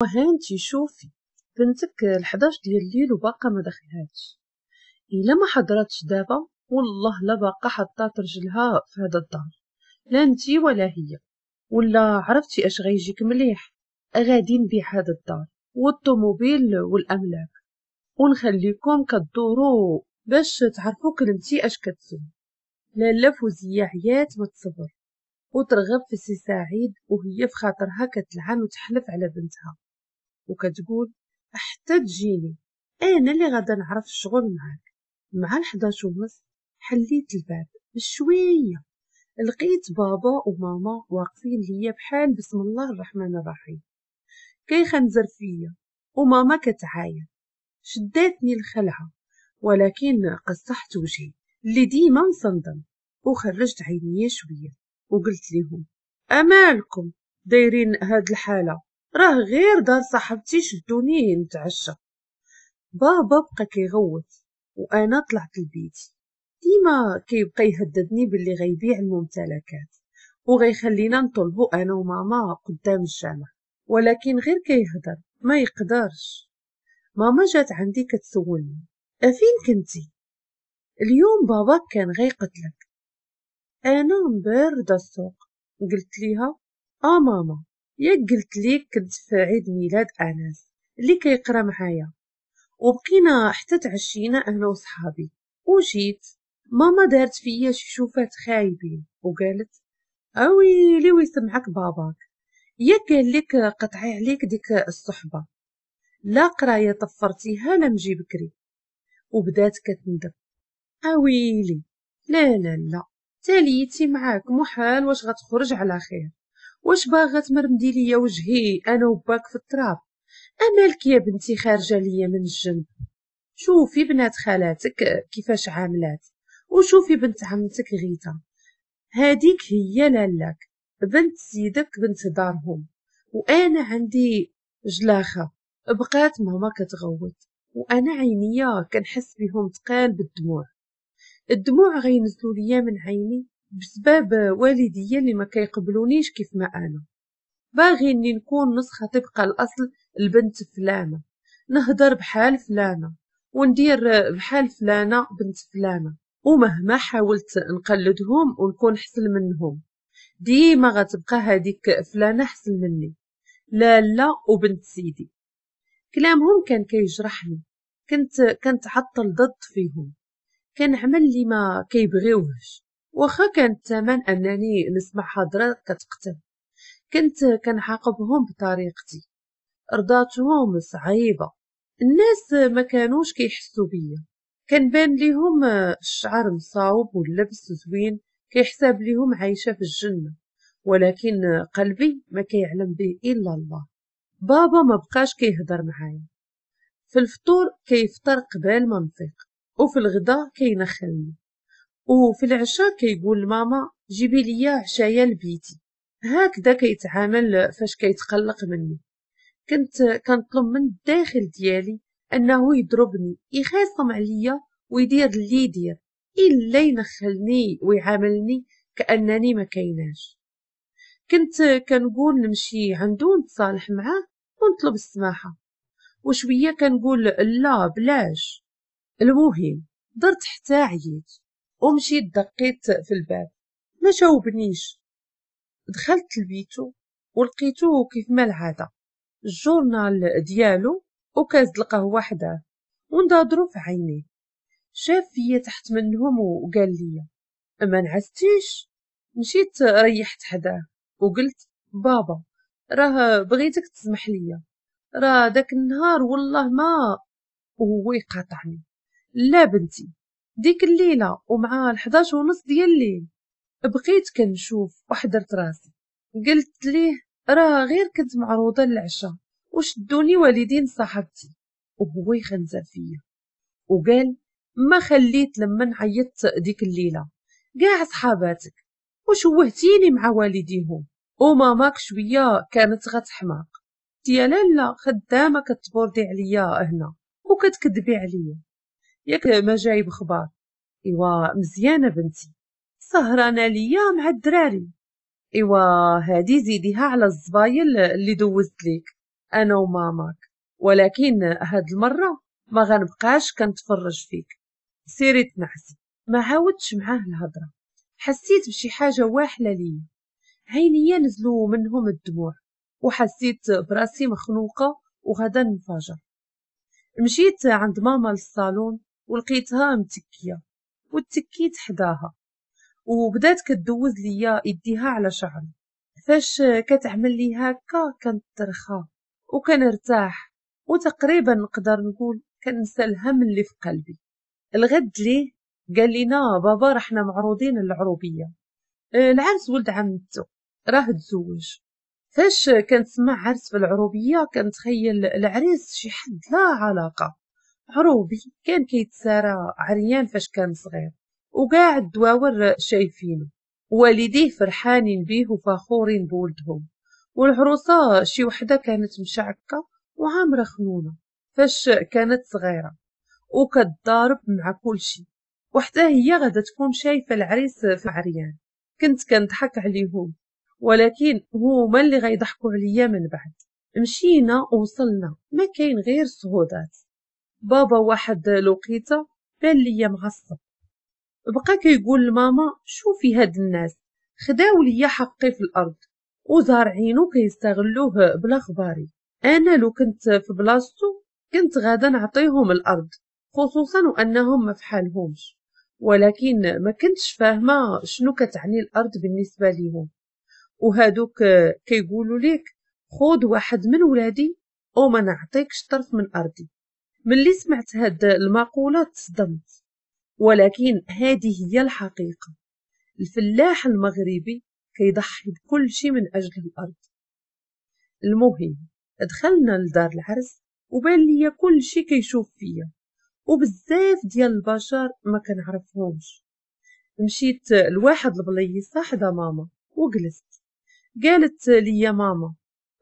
وهانتي شوفي بنتك الحداش ديال الليل وباقا ما دخلهاش الا ما حضراتش دابا والله لا باقا حطات رجلها في هذا الدار لا انتي ولا هي ولا عرفتي اش غيجيك مليح غادي نبيع هذا الدار والطوموبيل والاملاك ونخليكم كدورو باش تعرفوا كلمتي اش كتسوي لا فوزيه عيات ما تصبر وترغب في سي سعيد وهي في خاطرها كتلعن وتحلف على بنتها وكتقول حتى تجيني انا اللي غادا نعرف الشغل معاك مع الحداش ونص حليت الباب بشويه لقيت بابا وماما واقفين ليا بحال بسم الله الرحمن الرحيم كيخنزر فيا وماما كتعاين شداتني الخلعه ولكن قصحت وجهي اللي ديما مصندم وخرجت عينيا شويه وقلت لهم أمالكم دايرين هاد الحالة راه غير دار صاحبتي شدوني نتعشى بابا بقى كيغوت وأنا طلعت البيت ديما كيبقى يهددني باللي غيبيع الممتلكات وغيخلينا نطلبو أنا وماما قدام الجامع ولكن غير كيهضر ما يقدرش ماما جات عندي كتسولني أفين كنتي اليوم باباك كان غيقتلك أنا مباردة السوق قلت ليها آه ماما ياك قلت ليك كنت في عيد ميلاد أنس اللي كيقرا معايا وبقينا حتى تعشينا أنا وصحابي وجيت ماما دارت فيا شي شوفات خايبين وقالت اويلي ويسمعك باباك يا قال لك قطعي عليك ديك الصحبه لا قرايه طفرتيها لا نجي بكري وبدات كتندب اويلي لا لا لا تاليتي معاك محال واش غتخرج على خير واش باغا تمرمدي ليا وجهي انا وباك في التراب امالك يا بنتي خارجه ليا من الجنب شوفي بنات خالاتك كيفاش عاملات وشوفي بنت عمتك غيتا هاديك هي لالك بنت سيدك بنت دارهم وانا عندي جلاخه بقات ماما كتغوت وانا عينيا كنحس بهم تقال بالدموع الدموع غينزلوا ليا من عيني بسبب والديا اللي ما كيقبلونيش كيف ما انا باغي اني نكون نسخة طبق الاصل البنت فلانة نهضر بحال فلانة وندير بحال فلانة بنت فلانة ومهما حاولت نقلدهم ونكون حسن منهم ديما غتبقى هذيك فلانة حسن مني لا لا وبنت سيدي كلامهم كان كيجرحني كنت كنت عطل ضد فيهم كنعمل اللي ما كيبغيوهش واخا كنتمن انني نسمع هضره كتقتل كنت كنعاقبهم بطريقتي رضاتهم صعيبه الناس ما كانوش كيحسوا بيا كنبان ليهم الشعر مصاوب واللبس زوين كيحساب ليهم عايشه في الجنه ولكن قلبي ما كيعلم به الا الله بابا ما بقاش كيهضر معايا في الفطور كيفطر قبل ما نفيق وفي الغداء كينخلني وفي العشاء كيقول لماما جيبي ليا عشايا لبيتي هكذا كيتعامل فاش كيتقلق مني كنت كنطلب من الداخل ديالي انه يضربني يخاصم عليا ويدير اللي يدير الا ينخلني ويعاملني كانني ما كيناش كنت كنقول نمشي عندو نتصالح معاه ونطلب السماحه وشويه كنقول لا بلاش المهم درت حتى عييت ومشيت دقيت في الباب ما جاوبنيش دخلت لبيتو ولقيتو كيف ما العادة الجورنال ديالو وكاس القهوة حداه ونضادرو في عيني شاف فيا تحت منهم وقال لي ما نعستيش مشيت ريحت حداه وقلت بابا راه بغيتك تسمح ليا راه داك النهار والله ما وهو يقاطعني لا بنتي ديك الليلة ومع الحداش ونص ديال الليل بقيت كنشوف وحضرت راسي قلت ليه راه غير كنت معروضة للعشاء وشدوني والدين صاحبتي وهو يخنزر فيا وقال ما خليت لما عيطت ديك الليلة كاع صحاباتك وشوهتيني مع والديهم وماماك شوية كانت غتحماق يا لالا خدامة كتبوردي عليا هنا وكتكذبي عليا ياك ما جايب خبار ايوا مزيانه بنتي سهرانه ليا مع الدراري ايوا هادي زيديها على الزبايل اللي دوزت ليك انا وماماك ولكن هاد المره ما غنبقاش كنتفرج فيك سيري تنعسي ما عاودتش معاه الهضره حسيت بشي حاجه واحله ليا عينيا نزلوا منهم الدموع وحسيت براسي مخنوقه وغدا ننفجر مشيت عند ماما للصالون ولقيتها متكيه وتكيت حداها وبدات كدوز ليا يديها على شعري فاش كتعمل لي هكا كنترخى وكنرتاح وتقريبا نقدر نقول كنسى الهم اللي في قلبي الغد ليه قال لينا بابا رحنا معروضين للعروبيه أه، العرس ولد عمتو راه تزوج فاش كنسمع عرس في العروبيه كنتخيل العريس شي حد لا علاقه عروبي كان كيتسارى عريان فاش كان صغير وكاع الدواور شايفينه والديه فرحانين بيه وفخورين بولدهم والعروسة شي وحدة كانت مشعكة وعامرة خنونة فاش كانت صغيرة وكتضارب مع كلشي وحتى هي غادا تكون شايفة العريس في عريان كنت كنضحك عليهم ولكن ما اللي غيضحكوا عليا من بعد مشينا ووصلنا ما كاين غير سهودات بابا واحد لقيته بان ليا مغصب بقى كيقول لماما شوفي هاد الناس خداو ليا حقي في الارض وزارعينو عينو كيستغلوه بلا خباري انا لو كنت في بلاصتو كنت غادا نعطيهم الارض خصوصا وانهم ما فحالهمش ولكن ما كنتش فاهمه شنو كتعني الارض بالنسبه ليهم وهادوك كيقولوا ليك خود واحد من ولادي وما نعطيكش طرف من ارضي ملي سمعت هاد المقولة تصدمت ولكن هذه هي الحقيقة الفلاح المغربي كيضحي بكل شي من أجل الأرض المهم دخلنا لدار العرس وبان ليا كل شي كيشوف فيا وبزاف ديال البشر ما كنعرفهمش مشيت لواحد البليصه حدا ماما وجلست قالت ليا ماما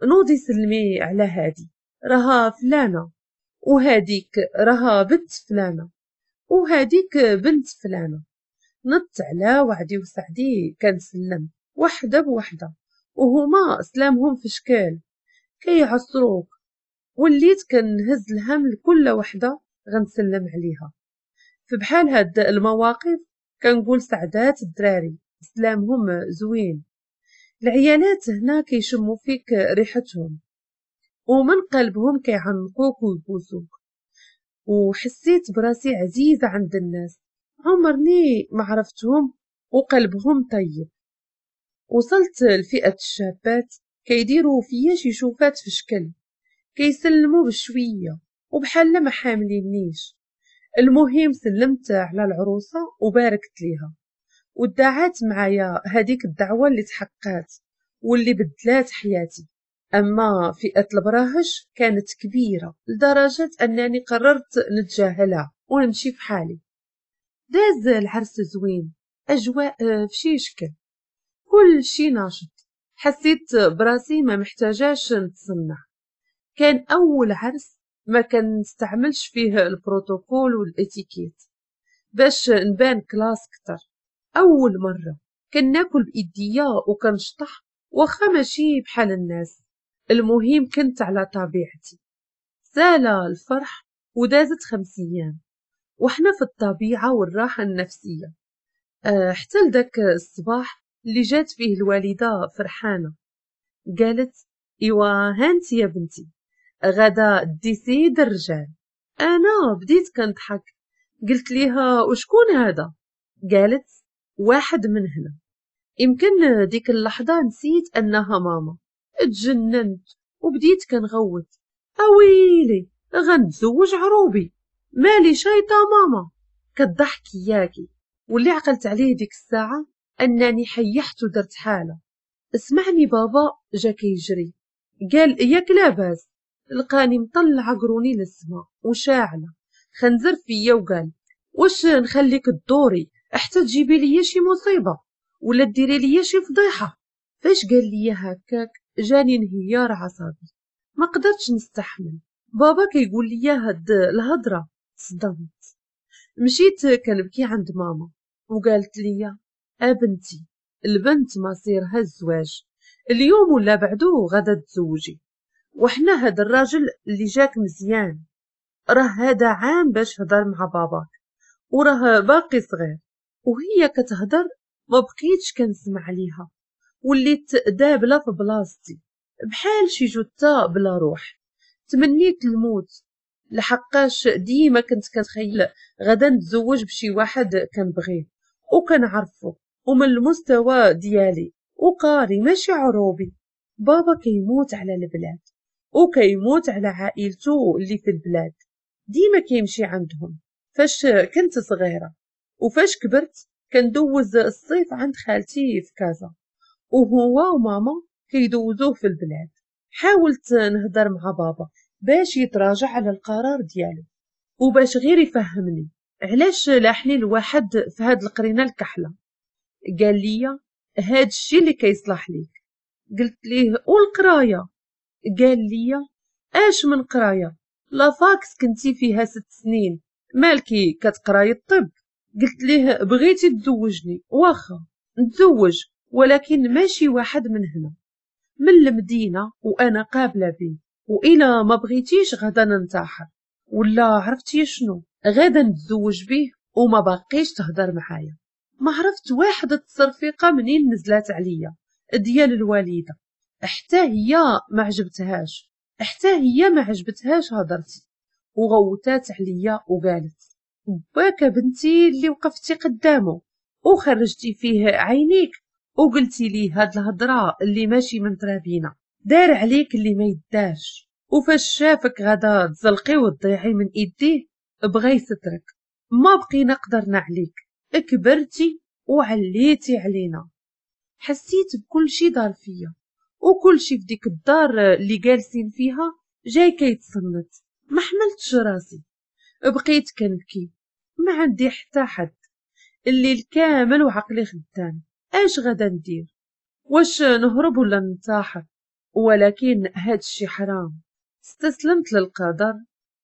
نوضي سلمي على هادي راها فلانه وهذيك راها بنت فلانة وهذيك بنت فلانة نط على وعدي وسعدي كنسلم وحدة بوحدة وهما سلامهم في شكال كيعصروك وليت كنهز الهم لكل وحدة غنسلم عليها فبحال هاد المواقف كنقول سعدات الدراري سلامهم زوين العيالات هنا كيشموا فيك ريحتهم ومن قلبهم كيعنقوك ويبوسوك وحسيت براسي عزيزة عند الناس عمرني ما عرفتهم وقلبهم طيب وصلت لفئة الشابات كيديروا فيا شي شوفات في شكل كيسلموا بشوية وبحال ما حاملينيش المهم سلمت على العروسة وباركت ليها ودعات معايا هذيك الدعوة اللي تحققات واللي بدلات حياتي أما فئة البراهش كانت كبيرة لدرجة أنني قررت نتجاهلها ونمشي حالي داز العرس زوين أجواء في آه، شي شكل كل شي ناشط حسيت براسي ما محتاجاش نتصنع كان أول عرس ما نستعملش فيه البروتوكول والاتيكيت باش نبان كلاس كتر أول مرة كناكل بإيديا وكنشطح وخا ماشي بحال الناس المهم كنت على طبيعتي سالا الفرح ودازت خمس أيام وحنا في الطبيعة والراحة النفسية آه، حتى لذاك الصباح اللي جات فيه الوالدة فرحانة قالت إيوا هانت يا بنتي غدا ديسيد الرجال أنا بديت كنضحك قلت ليها وشكون هذا قالت واحد من هنا يمكن ديك اللحظة نسيت أنها ماما تجننت وبديت كنغوت اويلي غنتزوج عروبي مالي شايطة ماما كضحك ياكي واللي عقلت عليه ديك الساعة أنني حيحت ودرت حالة اسمعني بابا جا كيجري قال ياك لاباس لقاني مطلعة قروني للسما وشاعلة خنزر فيا وقال واش نخليك تدوري حتى تجيبي ليا شي مصيبة ولا ديري ليا شي فضيحة فاش قال لي هكاك جاني انهيار عصبي ما قدرتش نستحمل بابا كيقول لي هاد الهضره صدمت مشيت كنبكي عند ماما وقالت لي بنتي البنت مصيرها الزواج اليوم ولا بعدو غادا تزوجي وحنا هاد الراجل اللي جاك مزيان راه هذا عام باش هضر مع باباك وراه باقي صغير وهي كتهضر ما بقيتش كنسمع ليها وليت دابله في بلاصتي بحال شي جثه بلا روح تمنيت الموت لحقاش ديما كنت كنتخيل غدا نتزوج بشي واحد كنبغيه وكنعرفو ومن المستوى ديالي وقاري ماشي عروبي بابا كيموت على البلاد وكيموت على عائلته اللي في البلاد ديما كيمشي عندهم فاش كنت صغيره وفاش كبرت كندوز الصيف عند خالتي في كازا وهو وماما كيدوزوه في البلاد حاولت نهضر مع بابا باش يتراجع على القرار ديالو وباش غير يفهمني علاش لاحلي الواحد في هاد القرينة الكحلة قال لي هاد الشي اللي كيصلح ليك قلت ليه والقراية قال لي اش من قراية لا فاكس كنتي فيها ست سنين مالكي كتقراي الطب قلت ليه بغيتي تزوجني واخا نتزوج ولكن ماشي واحد من هنا من المدينة وأنا قابلة به وإلى ما بغيتيش غدا ننتحر ولا عرفتي شنو غدا نتزوج به وما بقيش تهضر معايا ما عرفت واحد التصرفيقة منين نزلات عليا ديال الوالدة حتى هي ما عجبتهاش حتى هي ما عجبتهاش هدرتي وغوتات عليا وقالت باك بنتي اللي وقفتي قدامه وخرجتي فيه عينيك وقلتي لي هاد الهضرة اللي ماشي من ترابينا دار عليك اللي ما يداش وفاش شافك غدا تزلقي وتضيعي من ايديه بغا يسترك ما بقينا قدرنا عليك كبرتي وعليتي علينا حسيت بكل شي دار فيا وكل شي في ديك الدار اللي جالسين فيها جاي كيتصنت ما حملتش راسي بقيت كنبكي ما عندي حتى حد الليل كامل وعقلي خدام ايش غدا ندير واش نهرب ولا ننتحر ولكن هاد الشي حرام استسلمت للقدر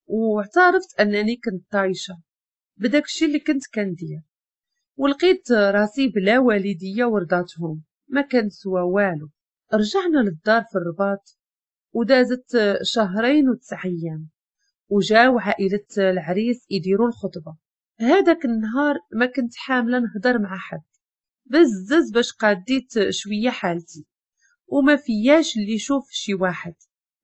واعترفت انني كنت طايشه بداك الشي اللي كنت كندير ولقيت راسي بلا والديه ورضاتهم ما كان سوا والو رجعنا للدار في الرباط ودازت شهرين وتسع ايام وجاو عائلة العريس يديروا الخطبة هذاك النهار ما كنت حاملة نهضر مع حد بزز باش قديت شوية حالتي وما فياش اللي يشوف شي واحد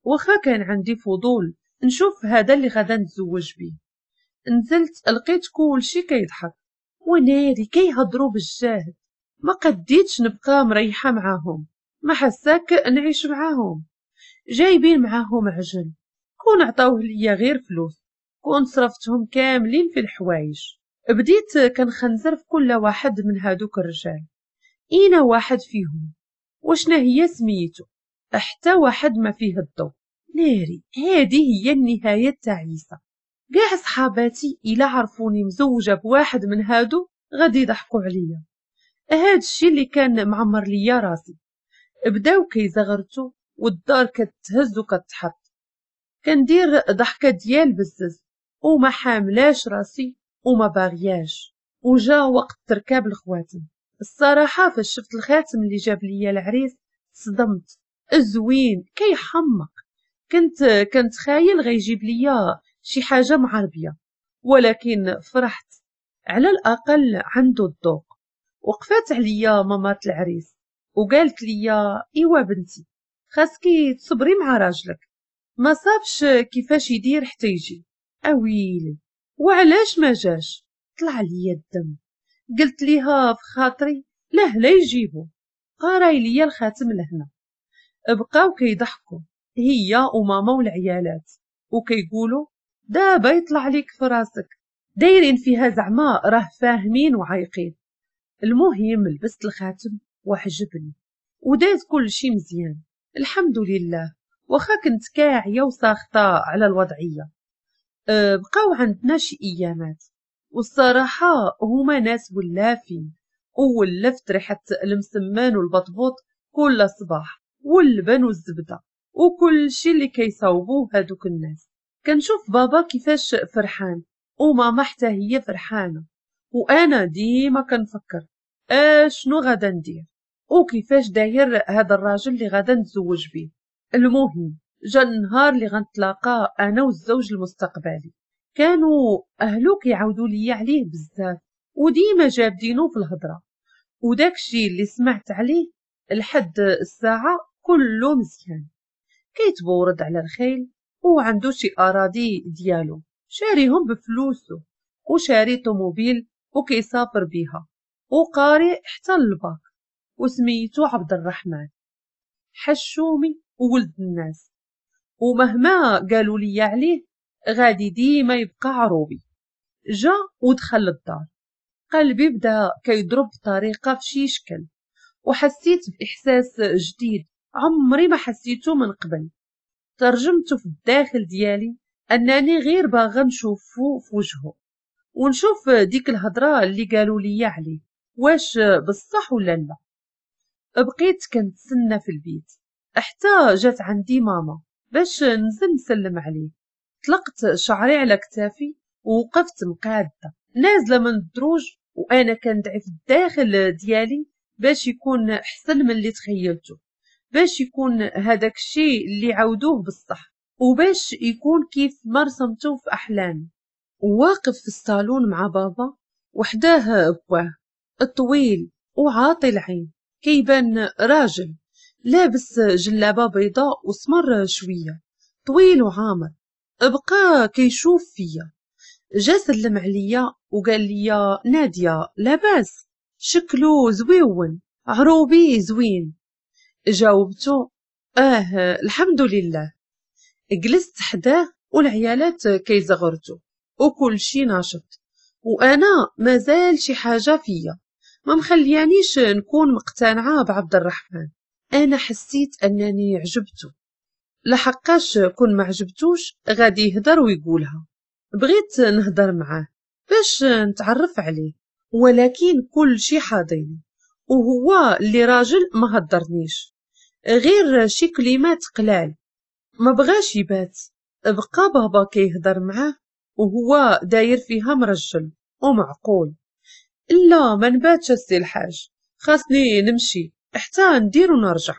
واخا كان عندي فضول نشوف هذا اللي غدا نتزوج بيه نزلت لقيت كل شي كيضحك وناري كيهضروا بالجاهد ما قديتش نبقى مريحة معاهم ما حساك نعيش معاهم جايبين معاهم عجل كون عطاوه ليا غير فلوس كون صرفتهم كاملين في الحوايج بديت كنخنزر في كل واحد من هادوك الرجال اين واحد فيهم وشنا هي سميتو حتى واحد ما فيه الضوء ناري هادي هي النهاية التعيسة قاع كاع صحاباتي إلا عرفوني مزوجة بواحد من هادو غادي يضحكوا عليا هاد الشي اللي كان معمر ليا راسي بداو كيزغرتو والدار كتهز وكتحط كندير ضحكة ديال بزز وما حاملاش راسي وما باغياش وجا وقت تركاب الخواتم الصراحة فاش شفت الخاتم اللي جاب ليا العريس صدمت زوين كيحمق كنت كنت خايل غيجيب ليا شي حاجة معربية ولكن فرحت على الأقل عنده الذوق وقفات عليا مامات العريس وقالت ليا إيوا بنتي خاصكي تصبري مع راجلك ما صابش كيفاش يدير حتى يجي اويلي وعلاش ما جاش طلع لي الدم قلت ليها في خاطري له لا يجيبو قاري ليا الخاتم لهنا بقاو كيضحكوا هي وماما والعيالات وكيقولوا دابا يطلع ليك في راسك دايرين فيها زعما راه فاهمين وعايقين المهم لبست الخاتم وحجبني وداز كل شي مزيان الحمد لله وخا كنت كاعيه وساخطه على الوضعيه أه، بقاو عندنا شي ايامات والصراحة هما ناس ولافين ولفت ريحة المسمان والبطبوط كل صباح واللبن والزبدة وكل شي اللي كيصاوبوه هادوك الناس كنشوف بابا كيفاش فرحان وماما حتى هي فرحانة وأنا ديما كنفكر اشنو غادا ندير وكيفاش داير هذا الراجل اللي غدا نتزوج بيه المهم جا النهار اللي غنتلاقى انا والزوج المستقبلي كانوا اهلو كيعاودوا لي عليه بزاف وديما جابدينو في الهضره وداكشي اللي سمعت عليه لحد الساعه كله مزيان كيتبورد على الخيل وعندو شي اراضي ديالو شاريهم بفلوسو وشاري طوموبيل وكيسافر بيها وقاري حتى للباك وسميتو عبد الرحمن حشومي وولد الناس ومهما قالوا لي عليه غادي ديما يبقى عروبي جا ودخل للدار قلبي بدا كيضرب بطريقه في شي شكل وحسيت باحساس جديد عمري ما حسيته من قبل ترجمته في الداخل ديالي انني غير باغا نشوفو في وجهه ونشوف ديك الهضره اللي قالوا لي عليه واش بصح ولا لا بقيت كنتسنى في البيت حتى جات عندي ماما باش نزل نسلم عليه طلقت شعري على كتافي ووقفت مقادة نازلة من الدروج وأنا كندعي في الداخل ديالي باش يكون حسن من اللي تخيلته باش يكون هذاك الشيء اللي عاودوه بصح وباش يكون كيف ما رسمته في أحلامي وواقف في الصالون مع بابا وحداه بواه الطويل وعاطي العين كيبان راجل لابس جلابة بيضاء وسمر شوية طويل وعامر بقى كيشوف فيا جا سلم عليا وقال لي نادية لاباس شكلو زويون عروبي زوين جاوبتو اه الحمد لله جلست حداه والعيالات كيزغرتو وكل شي ناشط وانا مازال شي حاجه فيا ما مخليانيش نكون مقتنعه بعبد الرحمن أنا حسيت أنني عجبته لحقاش كون ما عجبتوش غادي يهدر ويقولها بغيت نهدر معاه باش نتعرف عليه ولكن كل شي حاضين وهو اللي راجل ما هدرنيش غير شي كلمات قلال ما بغاش يبات بقى بابا كيهضر معاه وهو داير فيها مرجل ومعقول لا ما نباتش السي الحاج خاصني نمشي حتى ندير ونرجع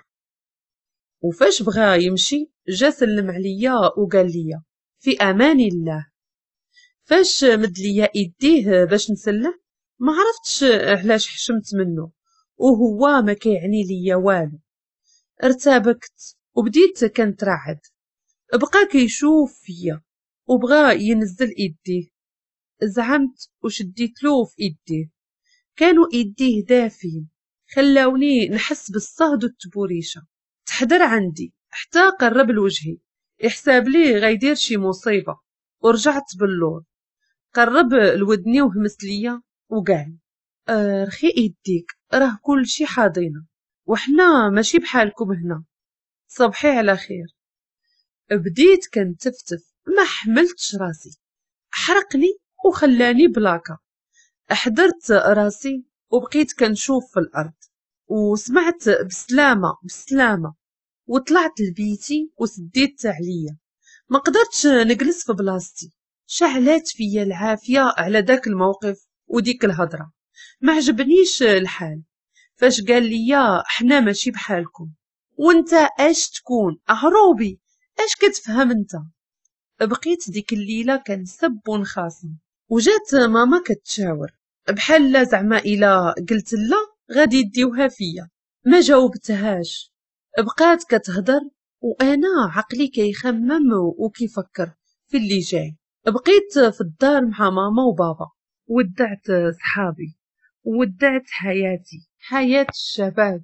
وفاش بغا يمشي جا سلم عليا وقال لي في امان الله فاش مد ليا يديه باش نسله ما عرفتش علاش حشمت منه وهو ما كيعني ليا والو ارتبكت وبديت كنترعد بقى كيشوف فيا وبغى ينزل ايديه زعمت وشديت له في ايديه كانوا ايديه دافين خلاوني نحس بالصهد والتبوريشة تحضر عندي حتى قرب لوجهي يحساب لي غيدير شي مصيبة ورجعت باللور قرب لودني وهمس ليا وقال أه رخي يديك راه كل شي حاضينا وحنا ماشي بحالكم هنا صبحي على خير بديت كنتفتف ما حملتش راسي حرقني وخلاني بلاكا احضرت راسي وبقيت كنشوف في الأرض وسمعت بسلامة بسلامة وطلعت لبيتي وسديت عليا ما قدرتش نجلس في بلاصتي شعلات فيا العافية على داك الموقف وديك الهضرة ما عجبنيش الحال فاش قال لي حنا ماشي بحالكم وانت اش تكون اهروبي اش كتفهم انت بقيت ديك الليلة كنسب ونخاصم وجات ماما كتشاور بحال زعما الا قلت لا غادي يديوها فيا ما جاوبتهاش بقات كتهضر وانا عقلي كيخمم وكيفكر في اللي جاي بقيت في الدار مع ماما وبابا ودعت صحابي ودعت حياتي حياة الشباب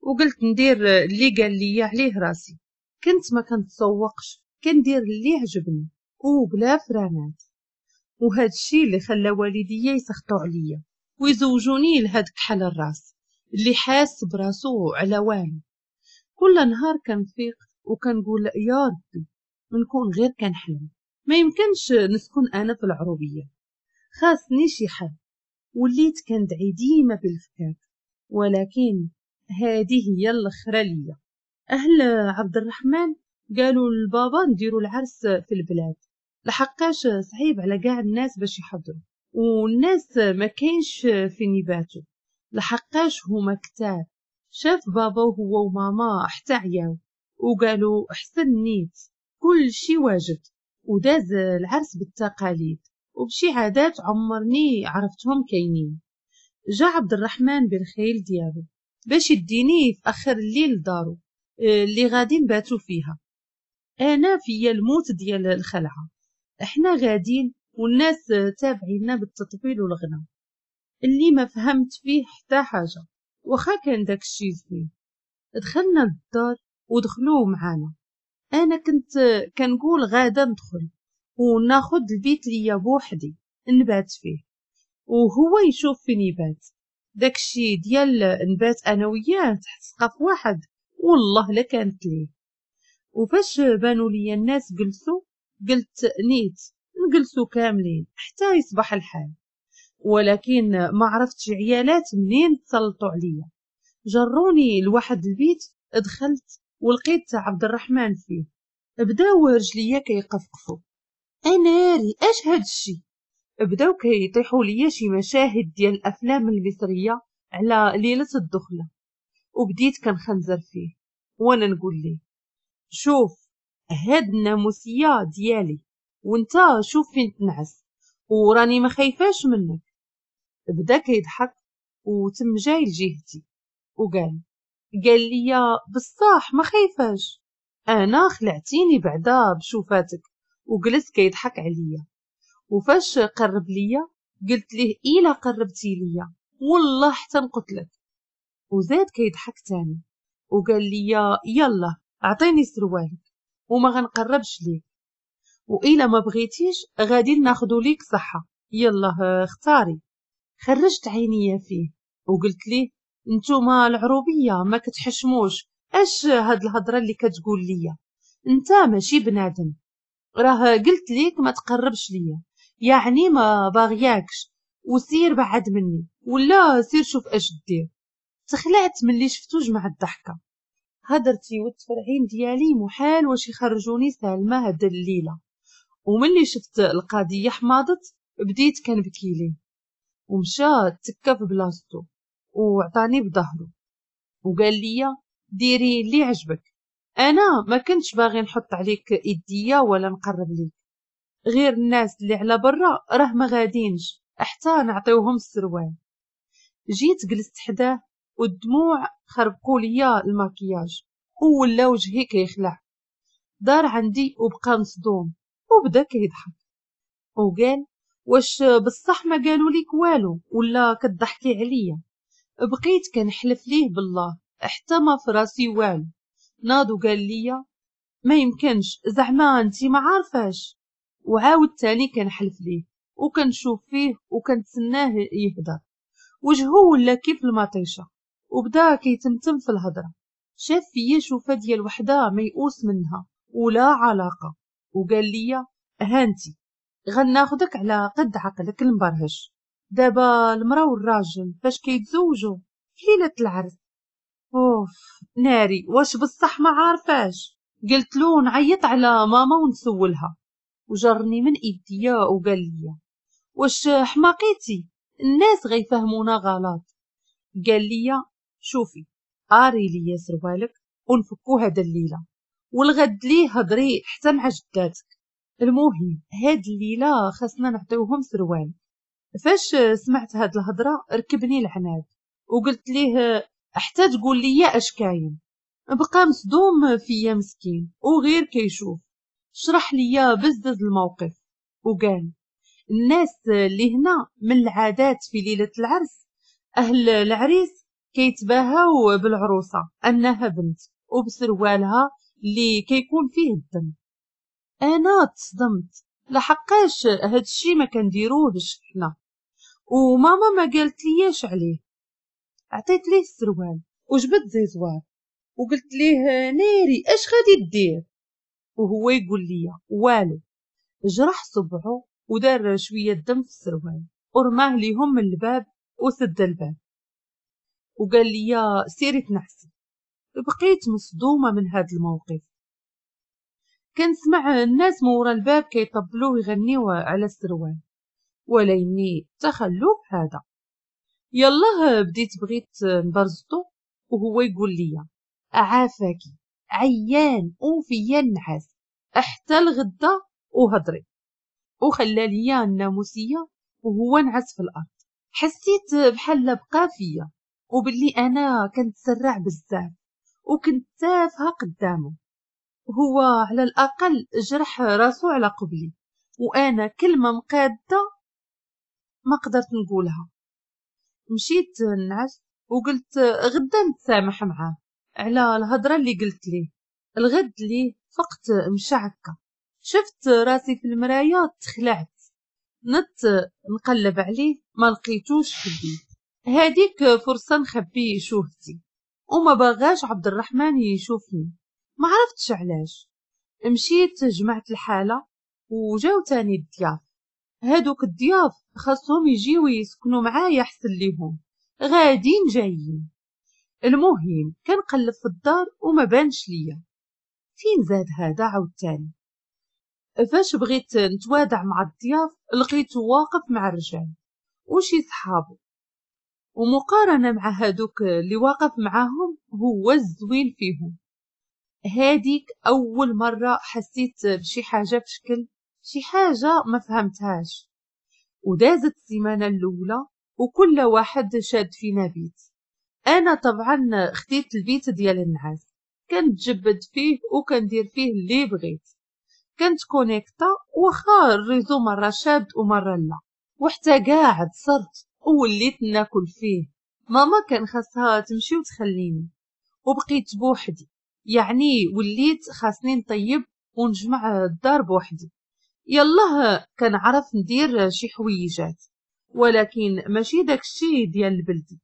وقلت ندير اللي قال لي عليه راسي كنت ما كنتسوقش كندير اللي عجبني وبلا فرانات وهذا الشيء اللي خلى والديا يسخطوا عليا ويزوجوني لهذاك حال الراس اللي حاس براسو على والو كل نهار كنفيق وكنقول يا ربي نكون غير كنحلم ما يمكنش نسكن انا في العروبيه خاصني شي حل وليت كندعي ديما بالفكاك ولكن هذه هي الاخره ليا اهل عبد الرحمن قالوا لبابا نديروا العرس في البلاد لحقاش صعيب على كاع الناس باش يحضروا والناس ما كاينش في نباته لحقاش هما كتار شاف بابا وهو وماما حتى عياو وقالوا احسن نيت كل شي واجد وداز العرس بالتقاليد وبشي عادات عمرني عرفتهم كاينين جا عبد الرحمن بالخيل ديالو باش يديني في اخر الليل دارو آه، اللي غادي نباتو فيها انا فيا الموت ديال الخلعه احنا غادين والناس تابعينا بالتطبيل والغنى اللي ما فهمت فيه حتى حاجة وخا كان داك الشي زوين دخلنا للدار ودخلوه معانا انا كنت كنقول غادا ندخل وناخد البيت ليا بوحدي نبات فيه وهو يشوف فين يبات داكشي ديال نبات انا وياه تحت سقف واحد والله لا كانت ليه وفاش بانوا ليا الناس جلسوا قلت نيت نجلسوا كاملين حتى يصبح الحال ولكن ما عرفتش عيالات منين تسلطوا عليا جروني لواحد البيت دخلت ولقيت عبد الرحمن فيه بداو رجليا كيقفقفوا انا ري اش هاد الشي بداو كيطيحوا ليا شي مشاهد ديال الافلام المصريه على ليله الدخله وبديت كنخنزر فيه وانا نقول ليه شوف هاد الناموسية ديالي وانت شوف فين تنعس وراني ما خايفاش منك بدا كيضحك وتم جاي لجهتي وقال قال لي بصح ما خايفاش انا خلعتيني بعدا بشوفاتك وجلس كيضحك عليا وفاش قرب ليا قلت ليه الا قربتي ليا والله حتى نقتلك وزاد كيضحك تاني وقال لي يلا اعطيني سروالك وما غنقربش ليك وإلا ما بغيتيش غادي ناخدو ليك صحة يلا اختاري خرجت عينيا فيه وقلت ليه نتوما العروبية ما كتحشموش اش هاد الهضرة اللي كتقول ليا انت ماشي بنادم راه قلت ليك ما تقربش ليا يعني ما باغياكش وسير بعد مني ولا سير شوف اش دير تخلعت ملي شفتو جمع الضحكه هدرتي والتفرعين ديالي محال واش يخرجوني سالمة هاد الليلة وملي شفت القضية حماضت بديت كنبكي ليه ومشى تكا في بلاصتو وعطاني بظهرو وقال لي ديري اللي عجبك انا ما كنتش باغي نحط عليك ايديا ولا نقرب ليك غير الناس اللي على برا راه ما غادينش حتى نعطيوهم السروال جيت جلست حداه والدموع خربقوا ليا الماكياج ولا وجهي كيخلع دار عندي وبقى مصدوم وبدا كيضحك وقال واش بصح ما قالوا ليك والو ولا كتضحكي عليا بقيت كنحلف ليه بالله حتى ما فراسي والو ناض وقال ليا ما يمكنش زعما انت ما عارفاش وعاود تاني كنحلف ليه وكنشوف فيه وكنتسناه يهدر وجهه ولا كيف المطيشه وبدا كيتمتم في الهضرة شاف فيا شوفة ديال وحدة ميؤوس منها ولا علاقة وقال لي هانتي غناخدك على قد عقلك المبرهش دابا المرا والراجل باش كيتزوجوا في ليلة العرس اوف ناري واش بصح ما عارفاش قلت له نعيط على ماما ونسولها وجرني من ايديا وقال لي واش حماقيتي الناس غيفهمونا غلط قال لي شوفي قاري لي سروالك ونفكو هاد الليله والغد ليه هضري حتى مع جداتك المهم هاد الليله خاصنا نعطيوهم سروال فاش سمعت هاد الهضره ركبني العناد وقلت ليه حتى تقول لي اش كاين بقى مصدوم فيا مسكين وغير كيشوف شرح ليا بزز الموقف وقال الناس اللي هنا من العادات في ليله العرس اهل العريس كيتباهاو بالعروسه انها بنت وبسروالها اللي كيكون فيه الدم انا تصدمت لحقاش هادشي ما كنديروهش حنا وماما ما قالت ليش عليه عطيت ليه السروال وجبت زيزوار وقلت ليه ناري اش غادي دير وهو يقول لي والو جرح صبعو ودار شويه دم في السروال ورماه ليهم من الباب وسد الباب وقال لي يا سيري تنعسي بقيت مصدومة من هذا الموقف كنسمع الناس من ورا الباب كيطبلوه ويغنيوا على السروال وليني تخلف هذا يلا بديت بغيت نبرزطو وهو يقول لي عافاكي عيان وفيا النعاس حتى الغدا وهضري وخلى ليا الناموسية وهو نعس في الأرض حسيت بحال بقى فيا وباللي أنا كنت سرع بزاف وكنت تافهة قدامه هو على الأقل جرح راسو على قبلي وأنا كلمة مقادة ما قدرت نقولها مشيت نعس وقلت غدا نتسامح معاه على الهضرة اللي قلت ليه الغد لي فقت مشعكة شفت راسي في المرايا تخلعت نت نقلب عليه ما لقيتوش في البيت هاديك فرصة نخبي شوهتي وما بغاش عبد الرحمن يشوفني ما عرفتش علاش مشيت جمعت الحالة وجاو تاني الضياف هادوك الضياف خاصهم يجيو يسكنوا معايا حسن ليهم غادين جايين المهم كنقلب في الدار وما بانش ليا فين زاد هذا عاوتاني فاش بغيت نتوادع مع الضياف لقيته واقف مع الرجال وشي صحابه ومقارنة مع هادوك اللي واقف معاهم هو الزوين فيهم هاديك أول مرة حسيت بشي حاجة بشكل شي حاجة ما فهمتهاش ودازت السيمانة الأولى وكل واحد شاد فينا بيت أنا طبعا خديت البيت ديال النعاس كنت جبد فيه وكندير فيه اللي بغيت كنت كونيكتا وخا الريزو مرة شاد ومرة لا وحتى قاعد صرت ووليت ناكل فيه ماما كان خاصها تمشي وتخليني وبقيت بوحدي يعني وليت خاصني نطيب ونجمع الدار بوحدي يالله كنعرف ندير شي حويجات ولكن ماشي داكشي ديال بلدي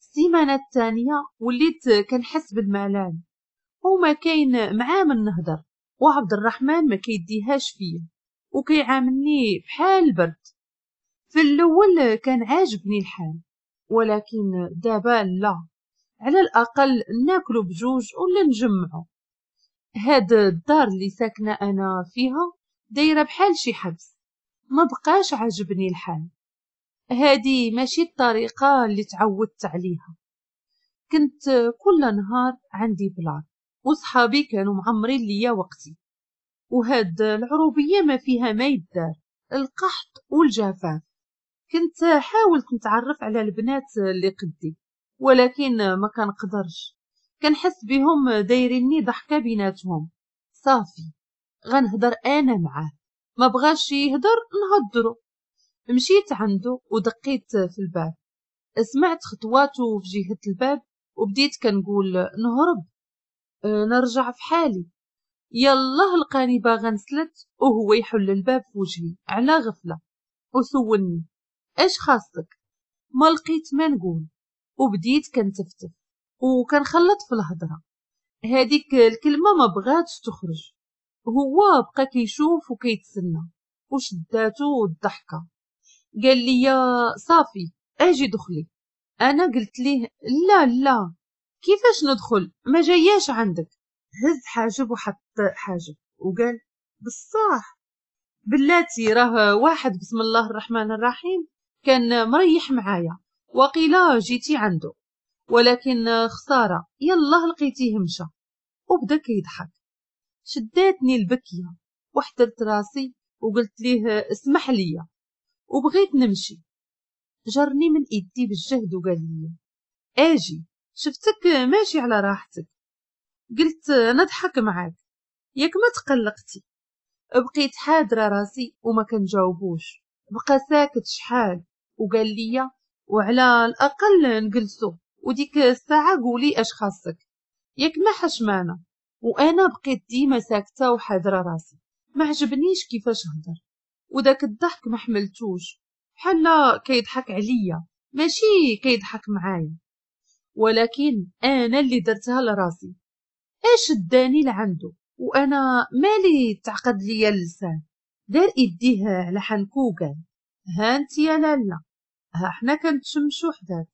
السيمانة الثانية وليت كنحس بالملل وما كاين معاه من نهضر وعبد الرحمن ما كيديهاش فيا وكيعاملني بحال برد في الأول كان عاجبني الحال ولكن دابا لا على الأقل ناكلو بجوج ولا نجمعو هاد الدار اللي ساكنة أنا فيها دايرة بحال شي حبس ما بقاش عاجبني الحال هادي ماشي الطريقة اللي تعودت عليها كنت كل نهار عندي بلان وصحابي كانوا معمرين ليا وقتي وهاد العروبية ما فيها ما يدار القحط والجفاف كنت حاولت نتعرف على البنات اللي قدي ولكن ما كنقدرش كنحس بهم دايريني ضحكة بيناتهم صافي غنهضر أنا معاه ما بغاش يهضر نهضرو مشيت عنده ودقيت في الباب سمعت خطواته في جهة الباب وبديت كنقول نهرب آه، نرجع في حالي يالله لقاني باغا نسلت وهو يحل الباب في وجهي على غفلة وسولني اش خاصك ما لقيت ما نقول وبديت كنتفتف وكنخلط في الهضرة هذيك الكلمة ما بغاتش تخرج هو بقى كيشوف وكيتسنى وشداته الضحكة قال لي صافي اجي دخلي انا قلت ليه لا لا كيفاش ندخل ما جاياش عندك هز حاجب وحط حاجب وقال بصح بلاتي راه واحد بسم الله الرحمن الرحيم كان مريح معايا وقيل جيتي عنده ولكن خسارة يلا لقيتيه مشى وبدا كيضحك شداتني البكية وحدرت راسي وقلت ليه اسمح لي وبغيت نمشي جرني من ايدي بالجهد وقال لي اجي شفتك ماشي على راحتك قلت نضحك معاك ياك ما تقلقتي بقيت حادرة راسي وما كنجاوبوش بقى ساكت شحال وقال لي وعلى الأقل نجلسوا وديك الساعة قولي أش خاصك ياك ما حش معنا وأنا بقيت ديما ساكتة وحاضرة راسي ما عجبنيش كيفاش هضر وداك الضحك ما حملتوش حنا كيضحك عليا ماشي كيضحك معايا ولكن انا اللي درتها لراسي اش داني لعندو وانا مالي تعقد ليا اللسان دار ايديه على حنكو وقال ها انت يا لالا ها حنا كنتشمشو حداك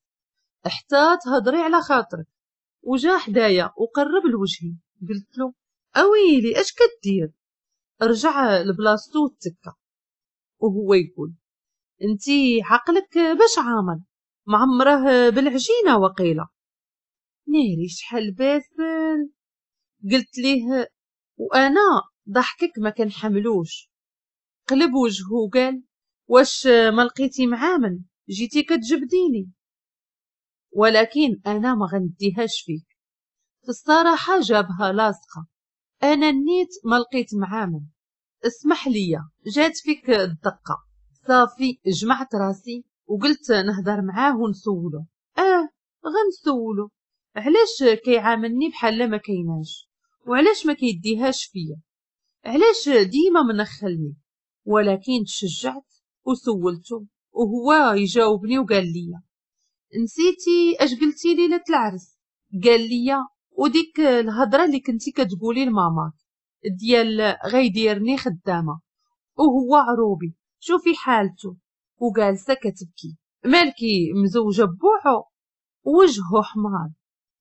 حتى تهضري على خاطرك وجا حدايا وقرب لوجهي قلت له اويلي اش كدير رجع لبلاصتو وتكا وهو يقول انتي عقلك باش عامل معمره بالعجينه وقيله ناري شحال باسل قلت ليه وانا ضحكك ما كنحملوش قلب وجهه وقال واش ما لقيتي مع من جيتي كتجبديني ولكن انا ما غنديهاش فيك الصراحة جابها لاصقة انا نيت ما لقيت مع من اسمح لي جات فيك الدقة صافي جمعت راسي وقلت نهضر معاه ونسولو اه غنسولو علاش كيعاملني بحال ما كيناش وعلاش ما كيديهاش فيا علاش ديما منخلني ولكن تشجعت وسولته وهو يجاوبني وقال لي نسيتي اش قلتي ليله العرس قال لي وديك الهضره اللي كنتي كتقولي لماما ديال غيديرني خدامه وهو عروبي شوفي حالته وجالسه كتبكي مالكي مزوجه بوحو وجهه حمار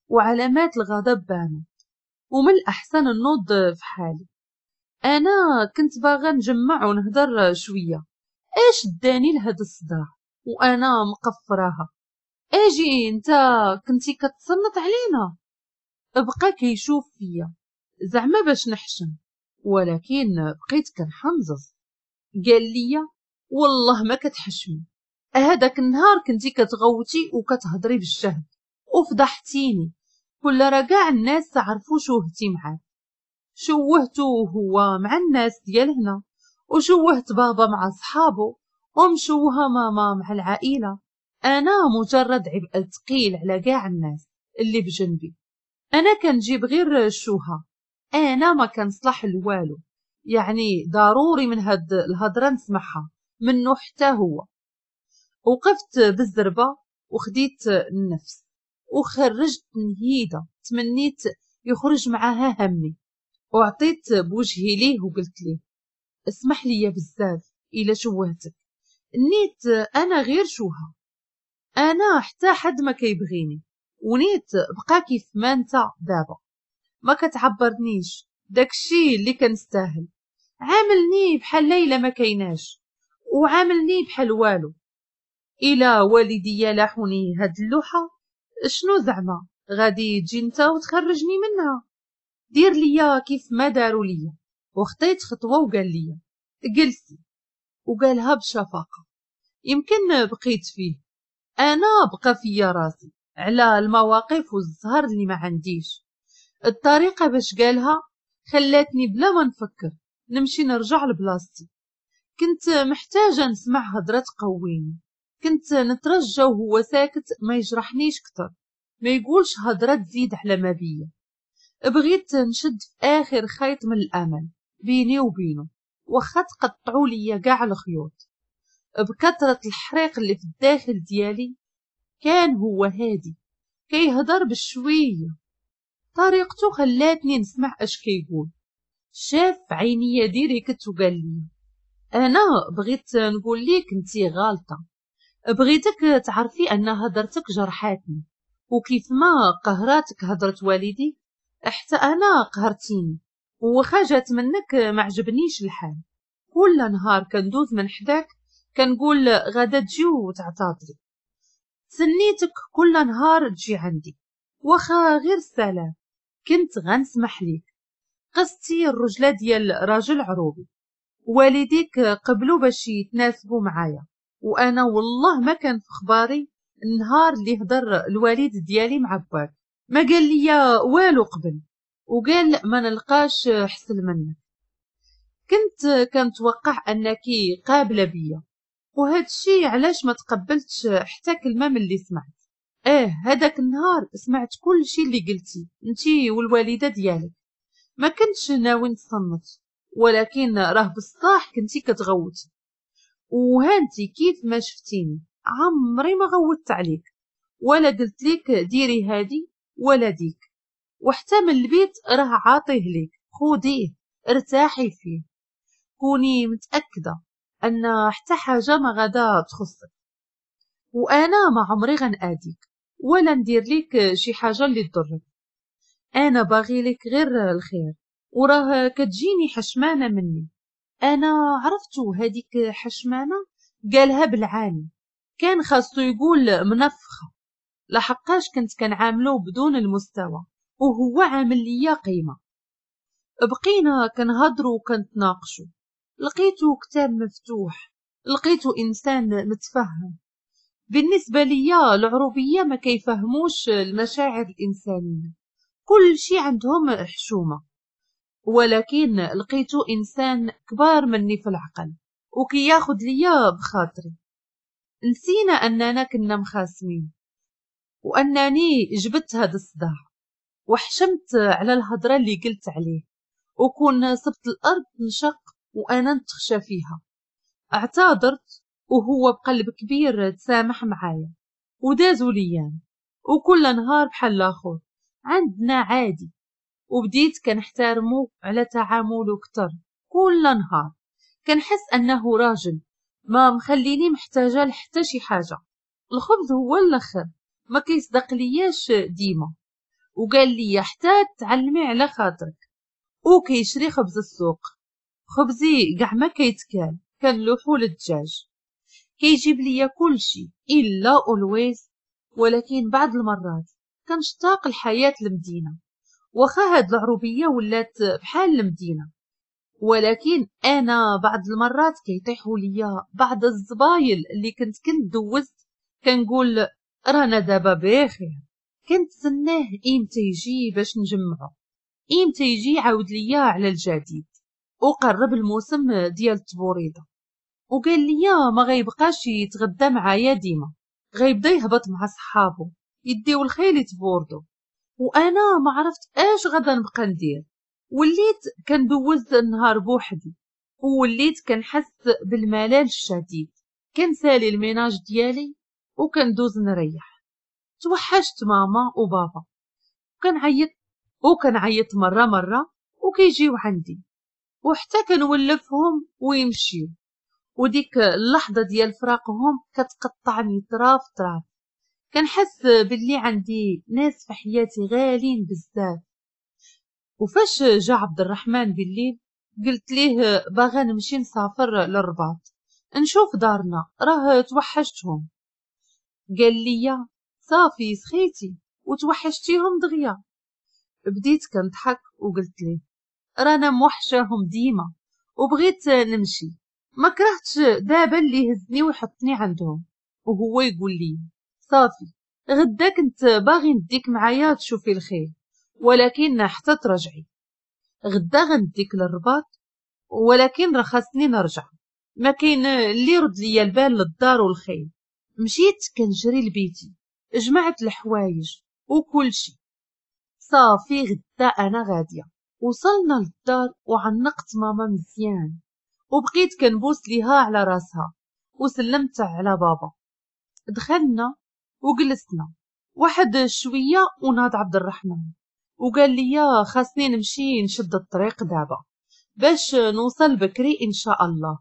وعلامات الغضب بانت ومن الاحسن النوض في حالي انا كنت باغا نجمع ونهضر شويه اش داني لهذا الصداع وانا مقفراها اجي انت كنتي كتصنت علينا بقى كيشوف فيا زعما باش نحشم ولكن بقيت كنحمزز قال لي والله ما كتحشمي هذاك النهار كنتي كتغوتي وكتهضري بالشهد وفضحتيني كل راه كاع الناس عرفوا شوهتي معاه شوهتو هو مع الناس ديال هنا وشوهت بابا مع أصحابه ومشوها ماما مع العائلة أنا مجرد عبء ثقيل على كاع الناس اللي بجنبي أنا كنجيب غير الشوهة أنا ما كنصلح لوالو يعني ضروري من هاد الهضرة نسمعها منو حتى هو وقفت بالزربة وخديت النفس وخرجت نهيدة تمنيت يخرج معاها همي وعطيت بوجهي ليه وقلت ليه اسمح لي بزاف الى شوهتك نيت أنا غير شوهة أنا حتى حد ما كيبغيني ونيت بقى كيف ما انت دابا ما كتعبرنيش داكشي اللي كنستاهل عاملني بحال ليلى ما كيناش وعاملني بحال والو الى والدي لاحوني هاد اللوحه شنو زعما غادي تجي نتا وتخرجني منها دير ليا كيف ما داروا ليا وخطيت خطوة وقال لي جلسي وقالها بشفقة يمكن بقيت فيه أنا بقى فيا راسي على المواقف والزهر اللي ما عنديش الطريقة باش قالها خلاتني بلا ما نفكر نمشي نرجع لبلاصتي كنت محتاجة نسمع هضرة تقويني كنت نترجى وهو ساكت ما يجرحنيش كتر ما يقولش هضرة تزيد على ما بيا بغيت نشد في آخر خيط من الأمل بيني وبينه واخا تقطعوا ليا قاع الخيوط بكثرة الحريق اللي في الداخل ديالي كان هو هادي كيهضر بشوية طريقته خلاتني نسمع اش كيقول شاف عينيا ديريكت وقال لي انا بغيت نقول ليك انتي غالطه بغيتك تعرفي ان هضرتك جرحاتني وكيف ما قهراتك هضرت والدي حتى انا قهرتيني وخجت منك آه، ما عجبنيش الحال كل نهار كندوز من حداك كنقول آه، غدا تجي وتعتذري تسنيتك كل نهار تجي عندي واخا غير السلام كنت غنسمح ليك قصتي الرجلة ديال راجل عروبي والديك آه، قبلوا باش يتناسبوا معايا وانا والله ما كان في خباري النهار اللي هضر الوالد ديالي مع باك ما قال لي والو قبل وقال ما نلقاش حسن منك كنت كنتوقع انك قابله بيا وهذا الشيء علاش ما تقبلتش حتى كلمه من اللي سمعت اه هذاك النهار سمعت كل شيء اللي قلتي انتي والوالده ديالك ما كنتش ناوي نصنت ولكن راه بصح كنتي كتغوتي وهانتي كيف ما شفتيني عمري ما غوتت عليك ولا قلت لك ديري هادي ولا ديك وحتى من البيت راه عاطيه ليك خوديه ارتاحي فيه كوني متأكدة أن حتى حاجة ما غدا تخصك وأنا ما عمري غنأديك ولا ندير ليك شي حاجة اللي تضرك أنا باغي لك غير الخير وراه كتجيني حشمانة مني أنا عرفتو هذيك حشمانة قالها بالعاني كان خاصو يقول منفخة لحقاش كنت كنعاملو بدون المستوى وهو عامل ليا قيمة بقينا كنهضرو وكنتناقشو لقيتو كتاب مفتوح لقيتو إنسان متفهم بالنسبة ليا العروبية ما كيفهموش المشاعر الإنسانية كل شي عندهم حشومة ولكن لقيتو إنسان كبار مني في العقل ياخد ليا بخاطري نسينا أننا كنا مخاسمين وأنني جبت هاد الصداع وحشمت على الهضره اللي قلت عليه وكون صبت الارض نشق وانا نتخشى فيها اعتذرت وهو بقلب كبير تسامح معايا ودازوا ليام وكل نهار بحال الاخر عندنا عادي وبديت كنحترمو على تعامله كتر كل نهار كنحس انه راجل ما مخليني محتاجه لحتى شي حاجه الخبز هو الاخر ما كيصدق لياش ديما وقال لي حتى تعلمي على خاطرك وكيشري خبز السوق خبزي قاع ما كيتكال كنلوحو للدجاج كيجيب ليا كلشي الا اولويز ولكن بعض المرات كنشتاق الحياه المدينه واخا هاد العروبيه ولات بحال المدينه ولكن انا بعض المرات كيطيحوا ليا بعض الزبايل اللي كنت كندوز كنقول رانا دابا بخير كنتسناه إمتى يجي باش نجمعه إمتى يجي عاود ليا على الجديد وقرب الموسم ديال التبوريضة وقال ليا ما غيبقاش يتغدى معايا ديما غيبدا يهبط مع صحابه يديو الخيل يتبوردو وانا ما عرفت اش غدا نبقى ندير وليت كندوز النهار بوحدي ووليت كنحس بالملل الشديد كنسالي الميناج ديالي وكندوز نريح توحشت ماما وبابا وكان عيط مرة مرة وكيجيو عندي وحتى كنولفهم ويمشيو وديك اللحظة ديال فراقهم كتقطعني طراف طراف كنحس باللي عندي ناس في حياتي غالين بزاف وفاش جا عبد الرحمن بالليل قلت ليه باغا نمشي نسافر للرباط نشوف دارنا راه توحشتهم قال لي صافي سخيتي وتوحشتيهم دغيا بديت كنضحك وقلت لي رانا موحشاهم ديما وبغيت نمشي ما كرهتش دابا اللي هزني وحطني عندهم وهو يقول لي صافي غدا كنت باغي نديك معايا تشوفي الخير ولكن حتى ترجعي غدا غنديك للرباط ولكن رخصني نرجع ما كاين اللي يرد ليا البال للدار والخيل مشيت كنجري لبيتي جمعت الحوايج وكل شي صافي غدا انا غاديه وصلنا للدار وعنقت ماما مزيان وبقيت كنبوس ليها على راسها وسلمت على بابا دخلنا وجلسنا واحد شوية وناد عبد الرحمن وقال لي خاصني نمشي نشد الطريق دابا باش نوصل بكري إن شاء الله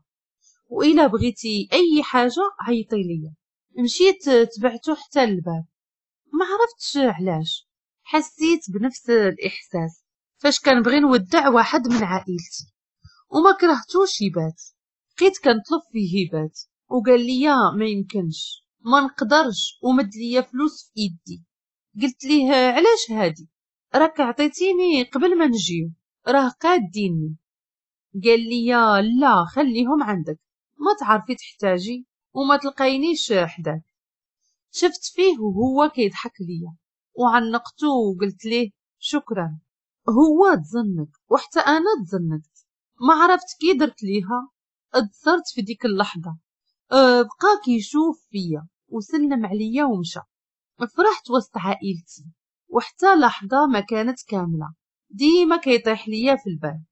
وإلا بغيتي أي حاجة عيطي ليا مشيت آه، تبعته حتى الباب ما عرفتش علاش حسيت بنفس الإحساس فاش كنبغي نودع واحد من عائلتي وما كرهتوش يبات بقيت كنطلب فيه يبات وقال لي ما يمكنش ما نقدرش ومد لي فلوس في ايدي قلت ليه علاش هادي راك عطيتيني قبل ما نجيو راه قاديني قال لي لا خليهم عندك ما تعرفي تحتاجي وما تلقينيش حداك شفت فيه وهو كيضحك ليا وعنقتو وقلت ليه شكرا هو تظنك وحتى انا تظنكت ما عرفت كي درت ليها اتصرت في ديك اللحظه أه، بقى كيشوف فيا وسلم عليا ومشى فرحت وسط عائلتي وحتى لحظة ما كانت كاملة ديما كيطيح ليا في البال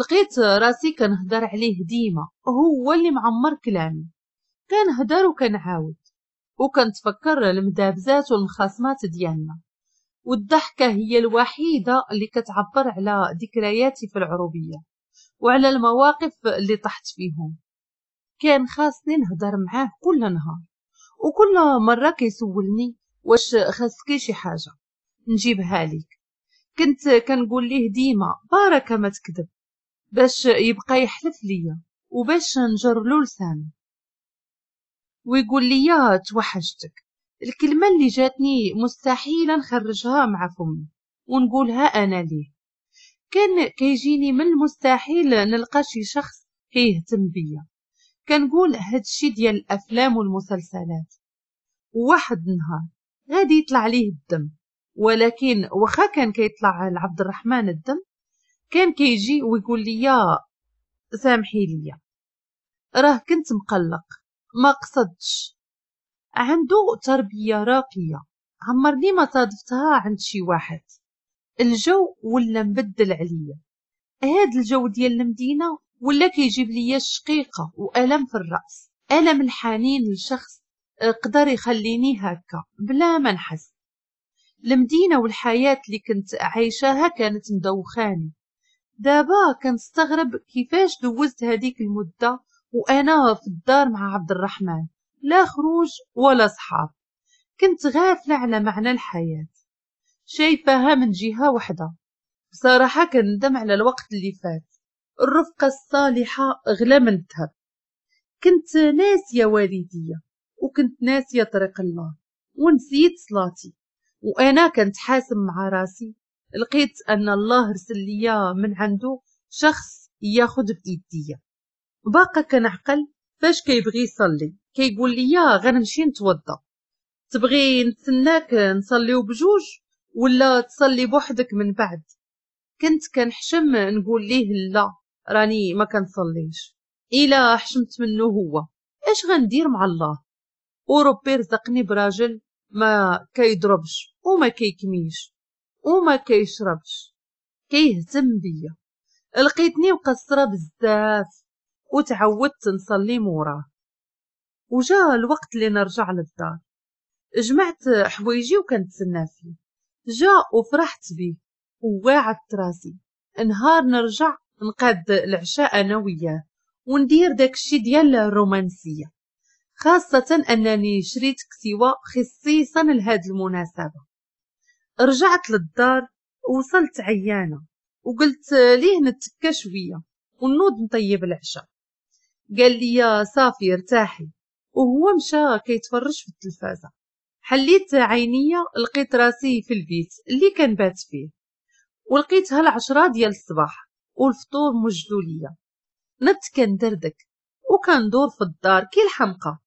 لقيت راسي كنهضر عليه ديما هو اللي معمر كلامي عاود وكنعاود وكنتفكر المدابزات والمخاصمات ديالنا والضحكة هي الوحيدة اللي كتعبر على ذكرياتي في العروبية وعلى المواقف اللي طحت فيهم كان خاصني نهضر معاه كل نهار وكل مرة كيسولني واش خاصكي شي حاجة نجيبها لك كنت كنقول ليه ديما باركة ما تكذب باش يبقى يحلف ليا وباش نجرلو لساني ويقول لي يا توحشتك الكلمة اللي جاتني مستحيل نخرجها مع فمي ونقولها أنا ليه كان كيجيني من المستحيل نلقى شي شخص كيهتم بيا كنقول هادشي ديال الأفلام والمسلسلات واحد النهار غادي يطلع ليه الدم ولكن واخا كان كيطلع لعبد الرحمن الدم كان كيجي ويقول لي يا سامحي ليا راه كنت مقلق ما قصدش عنده تربية راقية عمرني ما صادفتها عند شي واحد الجو ولا مبدل عليا هاد الجو ديال المدينة ولا كيجيب ليا الشقيقة وألم في الرأس ألم الحنين لشخص آه، قدر يخليني هكا بلا ما نحس المدينة والحياة اللي كنت عايشاها كانت مدوخاني دابا كنستغرب كيفاش دوزت هذيك المدة وأنا في الدار مع عبد الرحمن لا خروج ولا صحاب كنت غافلة على معنى الحياة شايفاها من جهة وحدة بصراحة كندم على الوقت اللي فات الرفقة الصالحة غلا من الذهب كنت ناسية والدية وكنت ناسية طريق الله ونسيت صلاتي وأنا كنت حاسم مع راسي لقيت أن الله رسل لي من عنده شخص ياخد بإيديا وباقا كنعقل فاش كيبغي يصلي كيقول لي يا غنمشي نتوضا تبغي نتسناك نصليو بجوج ولا تصلي بوحدك من بعد كنت كنحشم نقول ليه لا راني ما كنصليش الا حشمت منه هو اش غندير مع الله وربي رزقني براجل ما كيضربش وما كيكميش وما كيشربش كيهتم بيا لقيتني مقصره بزاف وتعودت نصلي موراه وجا الوقت اللي نرجع للدار جمعت حوايجي وكنتسنى فيه جا وفرحت بيه وواعدت راسي نهار نرجع نقاد العشاء انا وياه وندير داكشي ديال الرومانسيه خاصة أنني شريت كسوة خصيصا لهاد المناسبة رجعت للدار وصلت عيانة وقلت ليه نتكى شوية ونود نطيب العشاء قال لي يا صافي ارتاحي وهو مشى كيتفرج في التلفازة حليت عينيا لقيت راسي في البيت اللي كان بات فيه ولقيت العشرة ديال الصباح والفطور مجدو ليا نبت كندردك دور في الدار كي الحمقى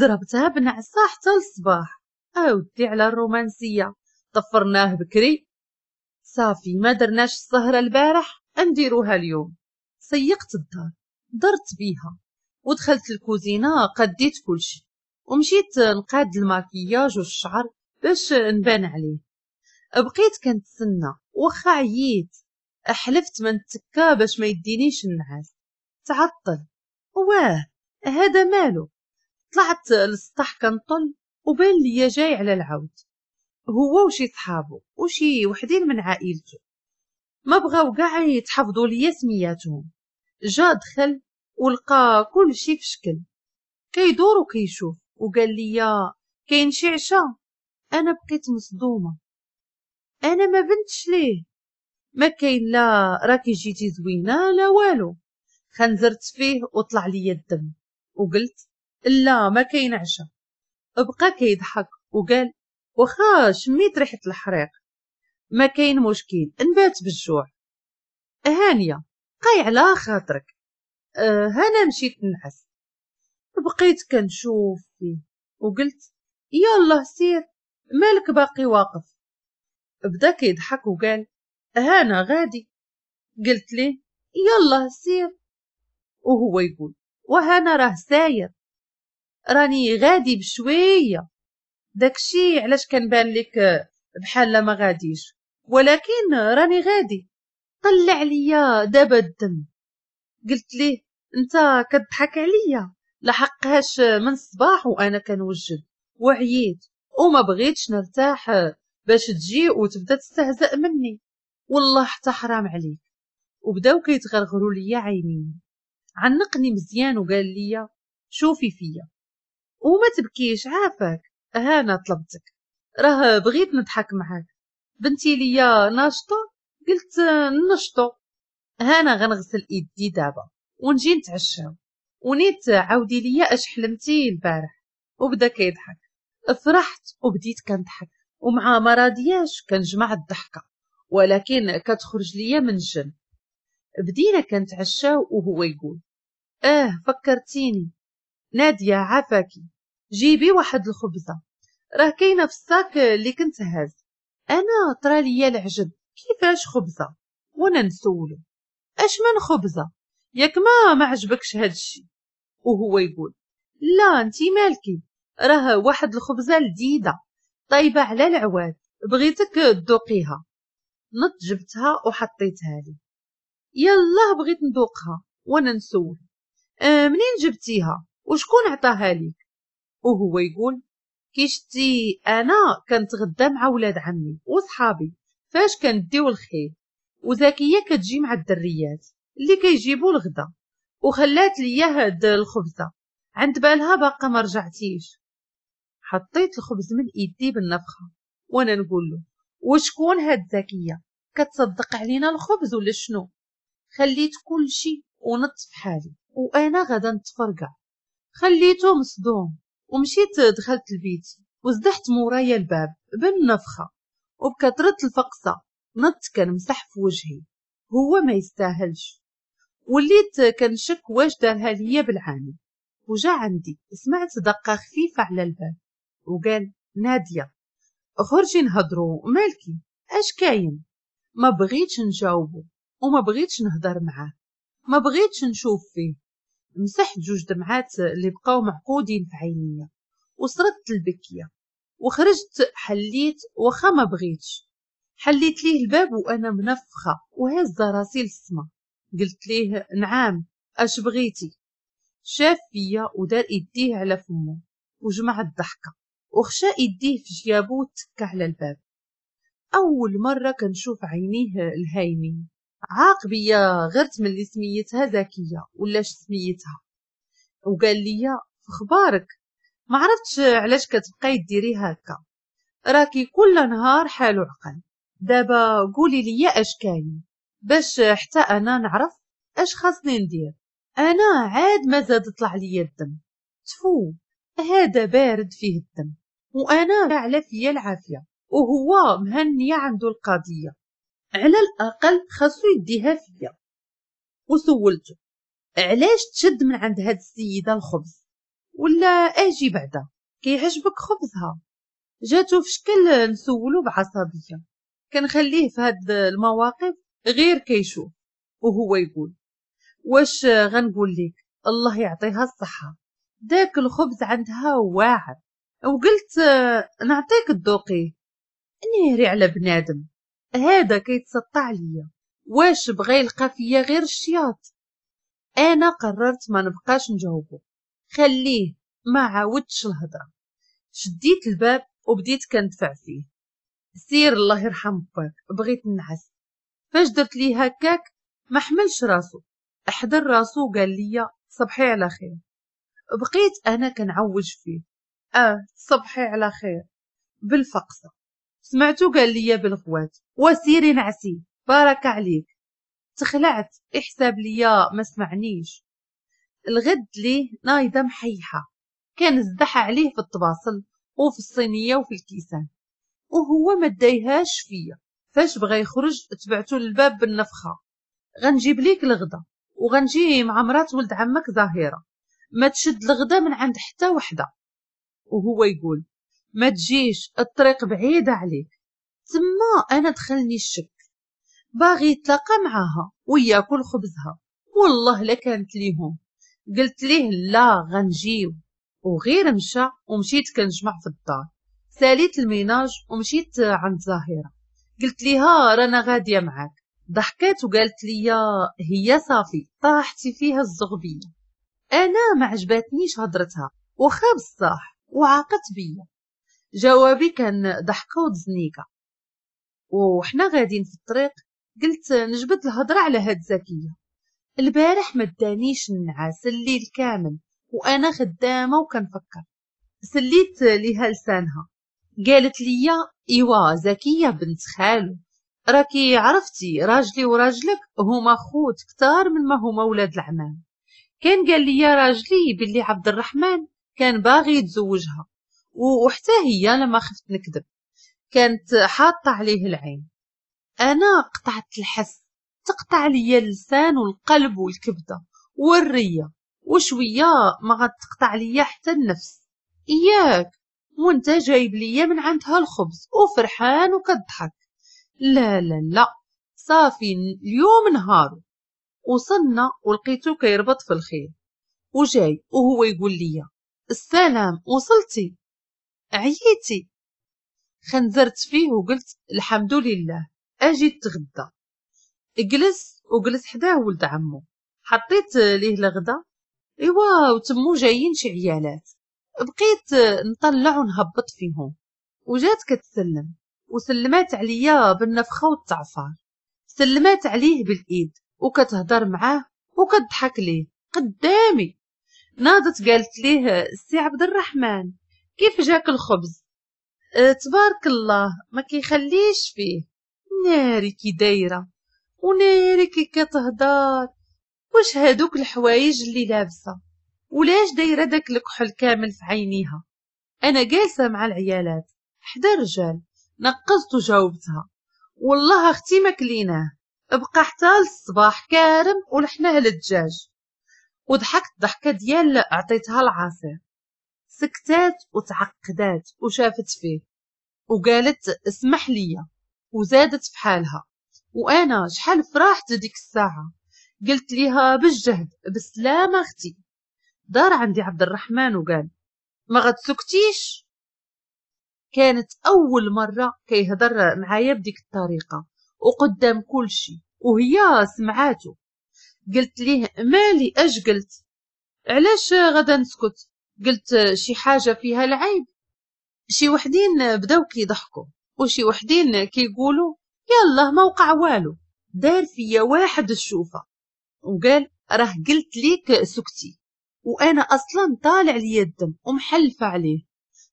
ضربتها بنعسة حتى الصباح اودي على الرومانسية طفرناه بكري صافي ما درناش السهرة البارح نديروها اليوم سيقت الدار درت بيها ودخلت الكوزينه قديت كلشي ومشيت نقاد الماكياج والشعر باش نبان عليه بقيت كنتسنى واخا عييت حلفت من تكا باش ما يدينيش النعاس تعطل واه هذا مالو طلعت للسطح كنطل وبان ليا جاي على العود هو وشي صحابو وشي وحدين من عائلته ما بغاو كاع يتحفظوا ليا سمياتهم جا دخل ولقى كل شي في شكل كيدور وكيشوف وقال لي كاين شي عشاء انا بقيت مصدومه انا ما بنتش ليه ما كاين لا راكي جيتي زوينه لا والو خنزرت فيه وطلع لي الدم وقلت لا ما كاين عشاء بقى كيضحك وقال واخا شميت ريحه الحريق ما كاين مشكل نبات بالجوع هانيه قاي على خاطرك آه هنا مشيت نعس بقيت كنشوف فيه وقلت يلا سير مالك باقي واقف بدا كيضحك وقال هانا غادي قلت لي يلا سير وهو يقول وهانا راه ساير راني غادي بشويه داكشي علاش كنبان لك بحال ما غاديش ولكن راني غادي طلع ليا دابا الدم قلت ليه انت كتضحك عليا لحقهاش من الصباح وانا كنوجد وعييت وما بغيتش نرتاح باش تجي وتبدا تستهزأ مني والله حتى حرام عليك وبداو كيتغرغروا ليا عينين عنقني مزيان وقال لي شوفي فيا وما تبكيش عافاك هانا طلبتك راه بغيت نضحك معاك بنتي ليا ناشطه قلت نشطو هانا غنغسل ايدي دابا ونجي نتعشاو ونيت عاودي ليا اش حلمتي البارح وبدا كيضحك فرحت وبديت كنضحك ومع ما راضياش كنجمع الضحكه ولكن كتخرج ليا من الجن بدينا كنتعشاو وهو يقول اه فكرتيني ناديه عافاكي جيبي واحد الخبزه راه كاينه في الساك اللي كنت هاز انا طرا ليا العجب كيفاش خبزه وانا نسولو اشمن خبزه ياك ما ما عجبكش هادشي وهو يقول لا انتي مالكي راه واحد الخبزه لذيذه طايبه على العواد بغيتك تذوقيها نط جبتها وحطيتها لي يلا بغيت ندوقها وانا نسول آه منين جبتيها وشكون عطاها ليك وهو يقول كي شتي انا كنتغدى مع ولاد عمي وصحابي فاش كنديو الخيل وزكيه كتجي مع الدريات اللي كيجيبوا الغدا وخلات ليا هاد الخبزه عند بالها باقا ما رجعتيش حطيت الخبز من ايدي بالنفخه وانا نقول له وشكون هاد زكيه كتصدق علينا الخبز ولا شنو خليت كل شي ونط حالي وانا غدا نتفرقع خليته مصدوم ومشيت دخلت البيت وزدحت مورايا الباب بالنفخه وبكثره الفقصه نط كان مسح في وجهي هو ما يستاهلش وليت كنشك واش دارها ليا بالعاني وجا عندي سمعت دقة خفيفة على الباب وقال نادية خرجي نهضرو مالكي اش كاين ما بغيتش نجاوبو وما بغيتش نهضر معاه ما بغيتش نشوف فيه مسحت جوج دمعات اللي بقاو معقودين في عينيا وصرت البكية وخرجت حليت وخا ما بغيتش حليت ليه الباب وأنا منفخة وهز راسي للسما قلت ليه نعام أش بغيتي شاف فيا ودار إيديه على فمه وجمع الضحكة وخشى إيديه في جيابو وتكى على الباب أول مرة كنشوف عينيه الهايمين عاق بيا من اللي سميتها زكية ولاش سميتها وقال لي في خبارك ما عرفتش علاش كتبقاي ديري هكا راكي كل نهار حالو عقل دابا قولي لي اش كاين باش حتى انا نعرف اش خاصني ندير انا عاد ما زاد طلع لي الدم تفو هذا بارد فيه الدم وانا على فيا العافيه وهو مهنية عنده القضية على الأقل خاصو يديها فيا وسولته علاش تشد من عند هاد السيدة الخبز ولا اجي بعدا كيعجبك خبزها جاتو في شكل نسولو بعصبية كنخليه في هاد المواقف غير كيشوف وهو يقول واش غنقول لك الله يعطيها الصحة داك الخبز عندها واعر وقلت نعطيك الدوقيه نيري على بنادم هذا كيتسطع ليا واش بغى يلقى فيا غير الشياط انا قررت ما نبقاش نجاوبو خليه ما عاودش الهضره شديت الباب وبديت كندفع فيه سير الله يرحم باك بغيت نعس فاش درت ليه هكاك ما حملش راسو احضر راسو وقال لي صبحي على خير بقيت انا كنعوج فيه اه صبحي على خير بالفقصه سمعتو قال لي بالغوات وسيري نعسي بارك عليك تخلعت احساب ليا ما سمعنيش الغد ليه نايضه محيحه كان زدح عليه في الطباصل وفي الصينيه وفي الكيسان وهو ما دايهاش فيا فاش بغى يخرج تبعتو للباب بالنفخه غنجيب ليك الغدا وغنجي مع مرات ولد عمك ظاهره ما تشد الغدا من عند حتى وحده وهو يقول ما تجيش الطريق بعيده عليك تما انا دخلني الشك باغي يتلاقى معاها وياكل خبزها والله لا كانت ليهم قلت ليه لا غنجيو وغير مشى ومشيت كنجمع في الدار ساليت الميناج ومشيت عند زهيرة قلت ليها رانا غادية معاك ضحكات وقالت لي هي صافي طاحتي فيها الزغبية أنا ما عجبتنيش هضرتها وخاب بصح وعاقت بيا جوابي كان ضحكة وتزنيكة وحنا غادين في الطريق قلت نجبد الهضرة على هاد زكية البارح ما دانيش النعاس الليل كامل وانا خدامة وكنفكر سليت ليها لسانها قالت لي إيوا زكية بنت خالو راكي عرفتي راجلي وراجلك هما خوت كتار من ما هما ولاد العمام كان قال لي راجلي بلي عبد الرحمن كان باغي يتزوجها وحتى هي لما خفت نكذب كانت حاطة عليه العين أنا قطعت الحس تقطع لي اللسان والقلب والكبدة والرية وشوية ما غتقطع لي حتى النفس إياك وانت جايب ليا من عندها الخبز وفرحان وكضحك لا لا لا صافي اليوم نهارو وصلنا ولقيتو كيربط في الخيل وجاي وهو يقول لي السلام وصلتي عييتي خنزرت فيه وقلت الحمد لله اجي تغدى جلس وجلس حداه ولد عمو حطيت ليه الغدا ايوا وتمو جايين شي عيالات بقيت آه، نطلع ونهبط فيهم وجات كتسلم وسلمات عليا بالنفخة والتعفار سلمات عليه بالإيد وكتهضر معاه وكتضحك ليه قدامي ناضت قالت ليه آه، السي عبد الرحمن كيف جاك الخبز آه، تبارك الله ما كيخليش فيه ناري كي دايره وناري كي كتهضر واش هادوك الحوايج اللي لابسه ولاش دايره داك الكحل كامل في عينيها انا جالسه مع العيالات حدا رجال نقزت وجاوبتها والله اختي ما كليناه ابقى حتى الصباح كارم ولحناه للدجاج وضحكت ضحكه ديال اعطيتها العصير سكتات وتعقدات وشافت فيه وقالت اسمح لي وزادت في حالها وانا شحال فرحت ديك الساعه قلت ليها بالجهد بسلامه اختي دار عندي عبد الرحمن وقال ما غتسكتيش كانت أول مرة كيهضر معايا بديك الطريقة وقدام كل شي وهي سمعاتو قلت ليه مالي اش قلت علاش غدا نسكت قلت شي حاجة فيها العيب شي وحدين بداو كيضحكوا وشي وحدين كيقولوا يلا ما وقع والو دار فيا واحد الشوفة وقال راه قلت ليك سكتي وأنا أصلا طالع لي الدم ومحلفة عليه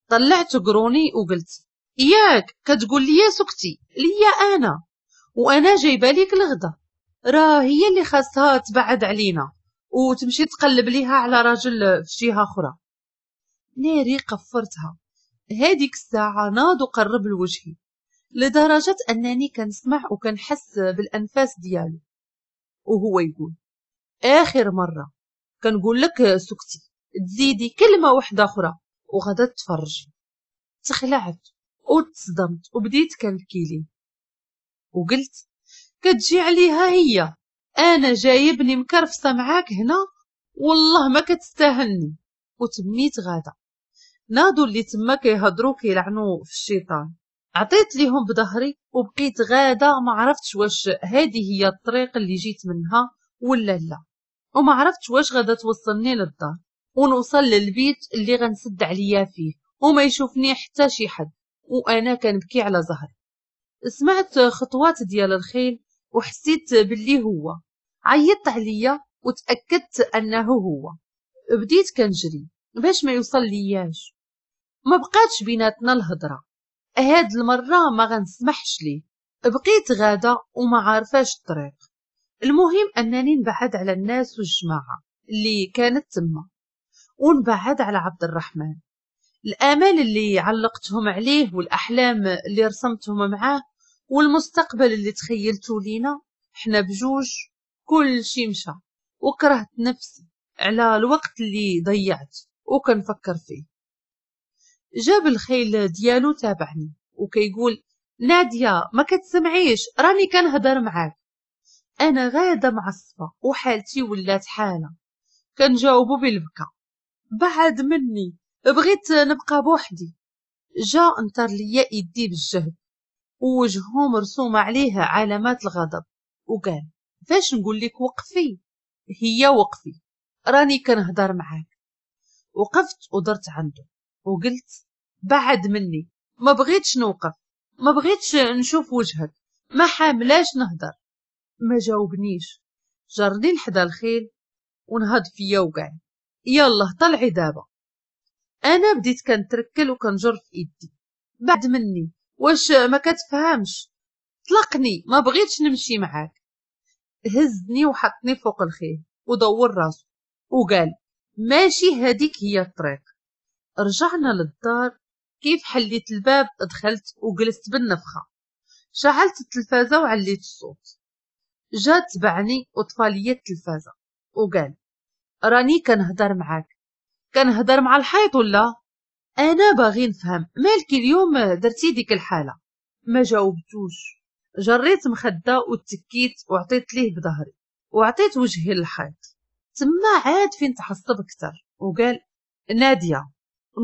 طلعت قروني وقلت إياك كتقول لي سكتي ليا أنا وأنا جايبة ليك الغدا راه هي اللي خاصها تبعد علينا وتمشي تقلب ليها على راجل في جهة أخرى ناري قفرتها هذيك الساعة ناض وقرب لوجهي لدرجة أنني كنسمع وكنحس بالأنفاس ديالو وهو يقول آخر مرة كنقول لك آه، سكتي تزيدي كلمه واحده اخرى وغدا تفرجي تخلعت وتصدمت وبديت كنكيلي وقلت كتجي عليها هي انا جايبني مكرفصه معاك هنا والله ما كتستاهلني وتميت غادا نادو اللي تما كيهضروا كيلعنوا في الشيطان عطيت ليهم بظهري وبقيت غاده ما عرفتش واش هذه هي الطريق اللي جيت منها ولا لا وما عرفتش واش غادا توصلني للدار ونوصل للبيت اللي غنسد عليا فيه وما يشوفني حتى شي حد وانا كنبكي على ظهري سمعت خطوات ديال الخيل وحسيت باللي هو عيطت عليا وتاكدت انه هو بديت كنجري باش ما يوصل لياش ما بقاتش بيناتنا الهضره هاد المره ما غنسمحش ليه بقيت غاده وما عارفاش الطريق المهم أنني نبعد على الناس والجماعة اللي كانت تما ونبعد على عبد الرحمن الآمال اللي علقتهم عليه والأحلام اللي رسمتهم معاه والمستقبل اللي تخيلته لينا حنا بجوج كل شي مشى وكرهت نفسي على الوقت اللي ضيعت وكنفكر فيه جاب الخيل ديالو تابعني وكيقول نادية ما كتسمعيش راني كنهضر معاك أنا غادة معصبة وحالتي ولات حالة كنجاوبو بالبكا بعد مني بغيت نبقى بوحدي جا انطر ليا يدي بالجهد ووجهه مرسوم عليها علامات الغضب وقال فاش نقول لك وقفي هي وقفي راني كنهضر معاك وقفت ودرت عنده وقلت بعد مني ما بغيتش نوقف ما بغيتش نشوف وجهك ما حاملاش نهضر ما جاوبنيش جردي لحدا الخيل ونهض فيا وقع يلا طلعي دابا انا بديت كنتركل وكنجر في ايدي بعد مني واش ما كتفهمش طلقني ما بغيتش نمشي معاك هزني وحطني فوق الخيل ودور راسو وقال ماشي هاديك هي الطريق رجعنا للدار كيف حليت الباب دخلت وجلست بالنفخه شعلت التلفازه وعليت الصوت جا تبعني وطفالية التلفازة وقال راني كنهضر معاك كنهضر مع الحيط ولا انا باغي نفهم مالك اليوم درتي ديك الحالة ما جاوبتوش جريت مخدة وتكيت وعطيت ليه بظهري وعطيت وجهي للحيط تما عاد فين تحصب اكثر وقال ناديه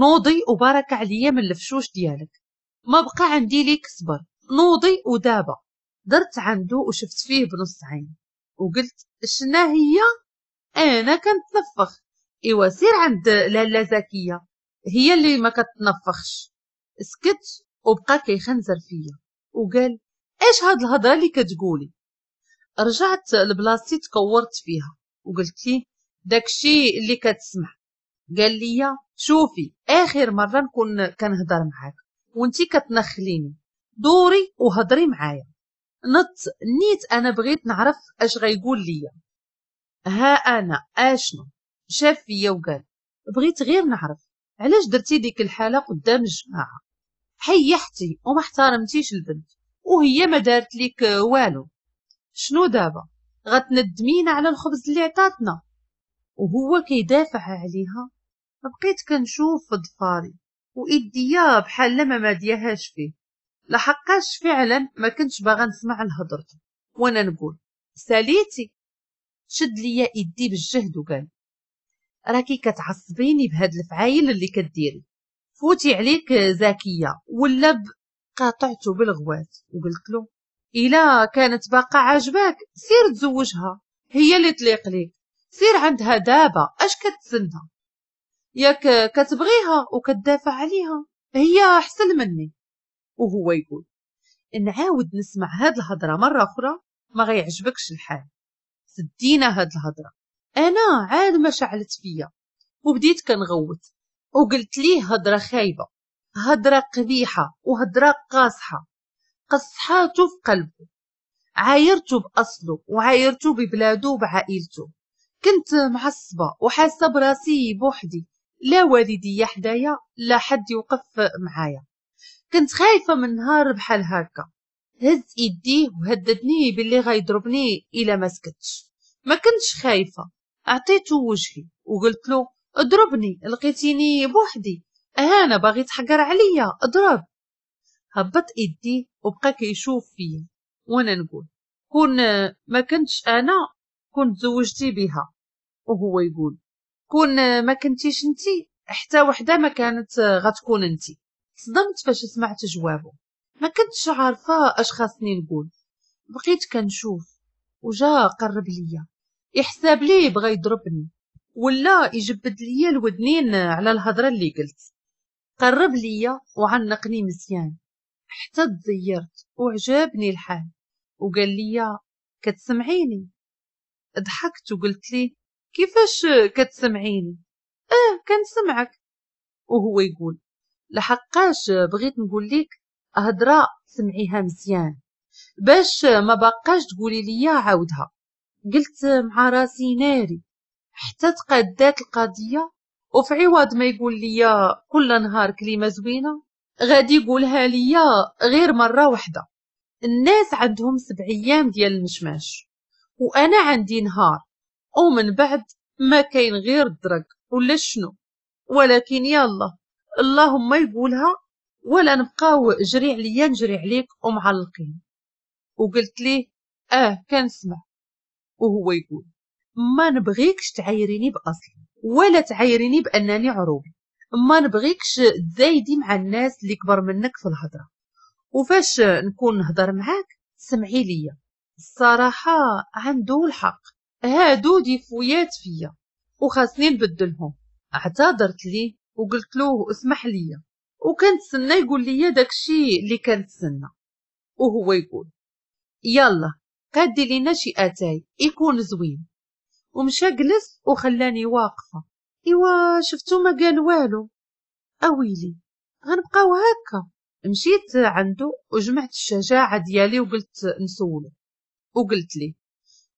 نوضي وبارك عليا من الفشوش ديالك ما بقى عندي ليك صبر نوضي ودابا درت عنده وشفت فيه بنص عين وقلت شنا هي انا كنتنفخ ايوا سير عند لاله زكيه هي اللي ما كتنفخش سكت وبقى كيخنزر فيا وقال ايش هاد الهضره اللي كتقولي رجعت لبلاصتي تكورت فيها وقلت لي داكشي اللي كتسمع قال لي شوفي اخر مره نكون كنهضر معاك وانتي كتنخليني دوري وهضري معايا نط نيت انا بغيت نعرف اش غيقول ليا ها انا اشنو شاف فيا وقال بغيت غير نعرف علاش درتي ديك الحاله قدام الجماعه حيحتي وما احترمتيش البنت وهي ما دارت ليك والو شنو دابا غتندمينا على الخبز اللي عطاتنا وهو كيدافع عليها بقيت كنشوف فضفاري ضفاري وايديا بحال ما ما ديهاش فيه لحقاش فعلا ما كنتش باغا نسمع الهضره وانا نقول ساليتي شد ليا ايدي بالجهد وقال راكي كتعصبيني بهاد الفعايل اللي كديري فوتي عليك زكية ولا ب... قاطعته بالغوات وقلت له إلا كانت باقا عاجباك سير تزوجها هي اللي تليق ليك سير عندها دابا اش كتسنها ياك كتبغيها وكتدافع عليها هي احسن مني وهو يقول نعاود نسمع هاد الهضره مره اخرى ما غيعجبكش الحال سدينا هاد الهضره انا عاد ما شعلت فيا وبديت كنغوت وقلت ليه هضره خايبه هضره قبيحه وهضره قاصحه قصحاته في قلبه عايرته باصله وعايرته ببلادو وبعائلته كنت معصبه وحاسه براسي بوحدي لا والدي حدايا لا حد يوقف معايا كنت خايفة من نهار بحال هكا هز يديه وهددني باللي غيضربني إلا ما سكتش ما كنتش خايفة أعطيته وجهي وقلت له اضربني لقيتيني بوحدي أنا باغي تحقر عليا اضرب هبط إيدي وبقى كيشوف فيا وانا نقول كون ما كنتش انا كنت زوجتي بها وهو يقول كون ما كنتيش انتي حتى وحده ما كانت غتكون انتي صدمت فاش سمعت جوابه ما كنتش عارفة اش خاصني نقول بقيت كنشوف وجا قرب ليا يحسب لي بغا يضربني ولا يجبد ليا الودنين على الهضرة اللي قلت قرب ليا وعنقني مزيان حتى تضيرت وعجبني الحال وقال ليا كتسمعيني ضحكت وقلت لي كيفاش كتسمعيني اه كنسمعك وهو يقول لحقاش بغيت نقول لك هضره سمعيها مزيان باش ما بقاش تقولي ليا عاودها قلت مع راسي ناري حتى تقدات القضية وفي عوض ما يقول ليا كل نهار كلمة زوينة غادي يقولها ليا غير مرة واحدة الناس عندهم سبع أيام ديال المشماش وأنا عندي نهار ومن بعد ما كاين غير الدرك ولا شنو ولكن يلا اللهم يقولها ولا نبقاو جري عليا نجري عليك ومعلقين وقلت ليه اه كنسمع وهو يقول ما نبغيكش تعايريني باصلي ولا تعايريني بانني عروبي ما نبغيكش تزايدي مع الناس اللي كبر منك في الهضره وفاش نكون نهضر معاك سمعي ليا الصراحه عنده الحق هادو ديفويات فيا وخاصني نبدلهم اعتذرت لي وقلت له اسمح لي سنة يقول لي داكشي اللي سنة وهو يقول يلا قادي لينا شي اتاي يكون زوين ومشى جلس وخلاني واقفه ايوا شفتو ما قال والو اويلي آه غنبقاو هكا مشيت عنده وجمعت الشجاعه ديالي وقلت نسولو وقلت لي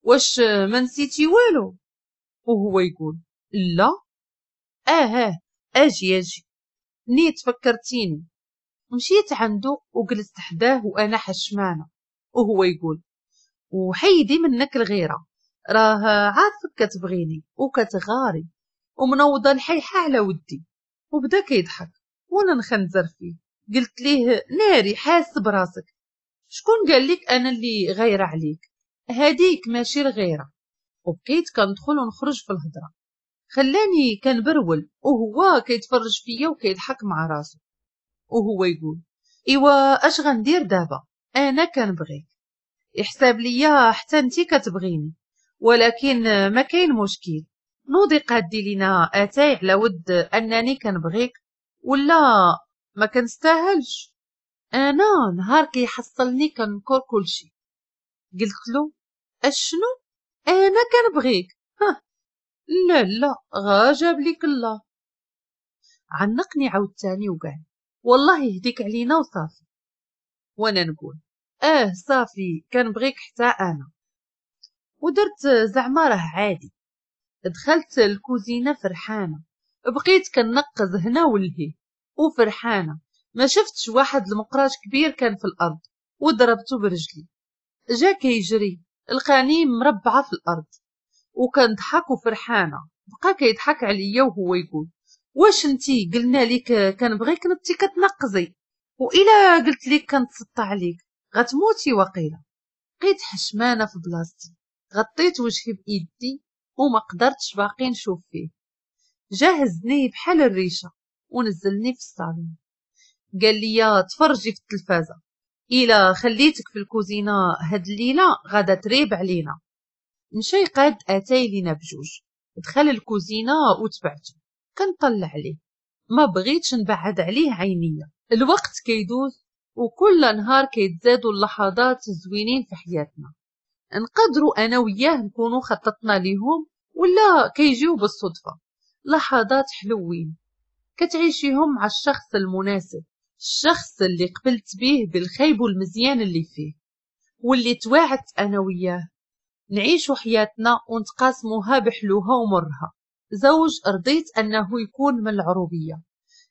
واش ما نسيتي والو وهو يقول لا اه اه اجي اجي نيت تفكرتيني مشيت عنده وجلست حداه وانا حشمانه وهو يقول وحيدي منك الغيره راه عارفك كتبغيني وكتغاري ومنوضه الحيحه على ودي وبدا كيضحك وانا نخنزر فيه قلت ليه ناري حاس براسك شكون قال لك انا اللي غايره عليك هاديك ماشي الغيره وبقيت كندخل ونخرج في الهضره خلاني كنبرول وهو كيتفرج فيا وكيضحك مع راسو وهو يقول ايوا اش غندير دابا انا كنبغيك يحسب ليا حتى انت كتبغيني ولكن ما كاين مشكل نوضي قادي لينا اتاي على ود انني كنبغيك ولا ما كنستاهلش انا نهار كيحصلني كنكر كلشي قلت له اشنو انا كنبغيك لا لا غا لك الله عنقني عاوتاني وقال والله يهديك علينا وصافي وانا نقول اه صافي كنبغيك حتى انا ودرت زعما راه عادي دخلت الكوزينة فرحانة بقيت كنقز هنا ولهي وفرحانة ما شفتش واحد المقراج كبير كان في الأرض وضربته برجلي جا كيجري لقاني مربعة في الأرض وكنضحك وفرحانه بقى كيضحك عليا وهو يقول واش انتي قلنا لك كنبغيك نبتي كتنقزي والا قلت لك كنتسطى عليك غتموتي وقيله بقيت حشمانه في بلاصتي غطيت وجهي بايدي وما قدرتش باقي نشوف فيه جهزني بحال الريشه ونزلني في الصالون قال لي تفرجي في التلفازه الا خليتك في الكوزينه هاد الليله غادا تريب علينا نشي قاد اتاي لينا بجوج دخل الكوزينه وتبعته كنطلع عليه ما بغيتش نبعد عليه عينيا الوقت كيدوز وكل نهار كيتزادوا اللحظات الزوينين في حياتنا نقدروا انا وياه نكونوا خططنا ليهم ولا كيجيو بالصدفه لحظات حلوين كتعيشيهم مع الشخص المناسب الشخص اللي قبلت بيه بالخيب والمزيان اللي فيه واللي تواعدت انا وياه نعيش حياتنا ونتقاسموها بحلوها ومرها زوج رضيت أنه يكون من العروبية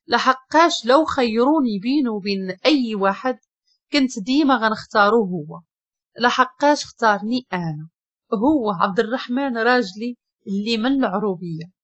لحقاش لو خيروني بينه وبين أي واحد كنت ديما غنختارو هو لحقاش اختارني أنا هو عبد الرحمن راجلي اللي من العروبية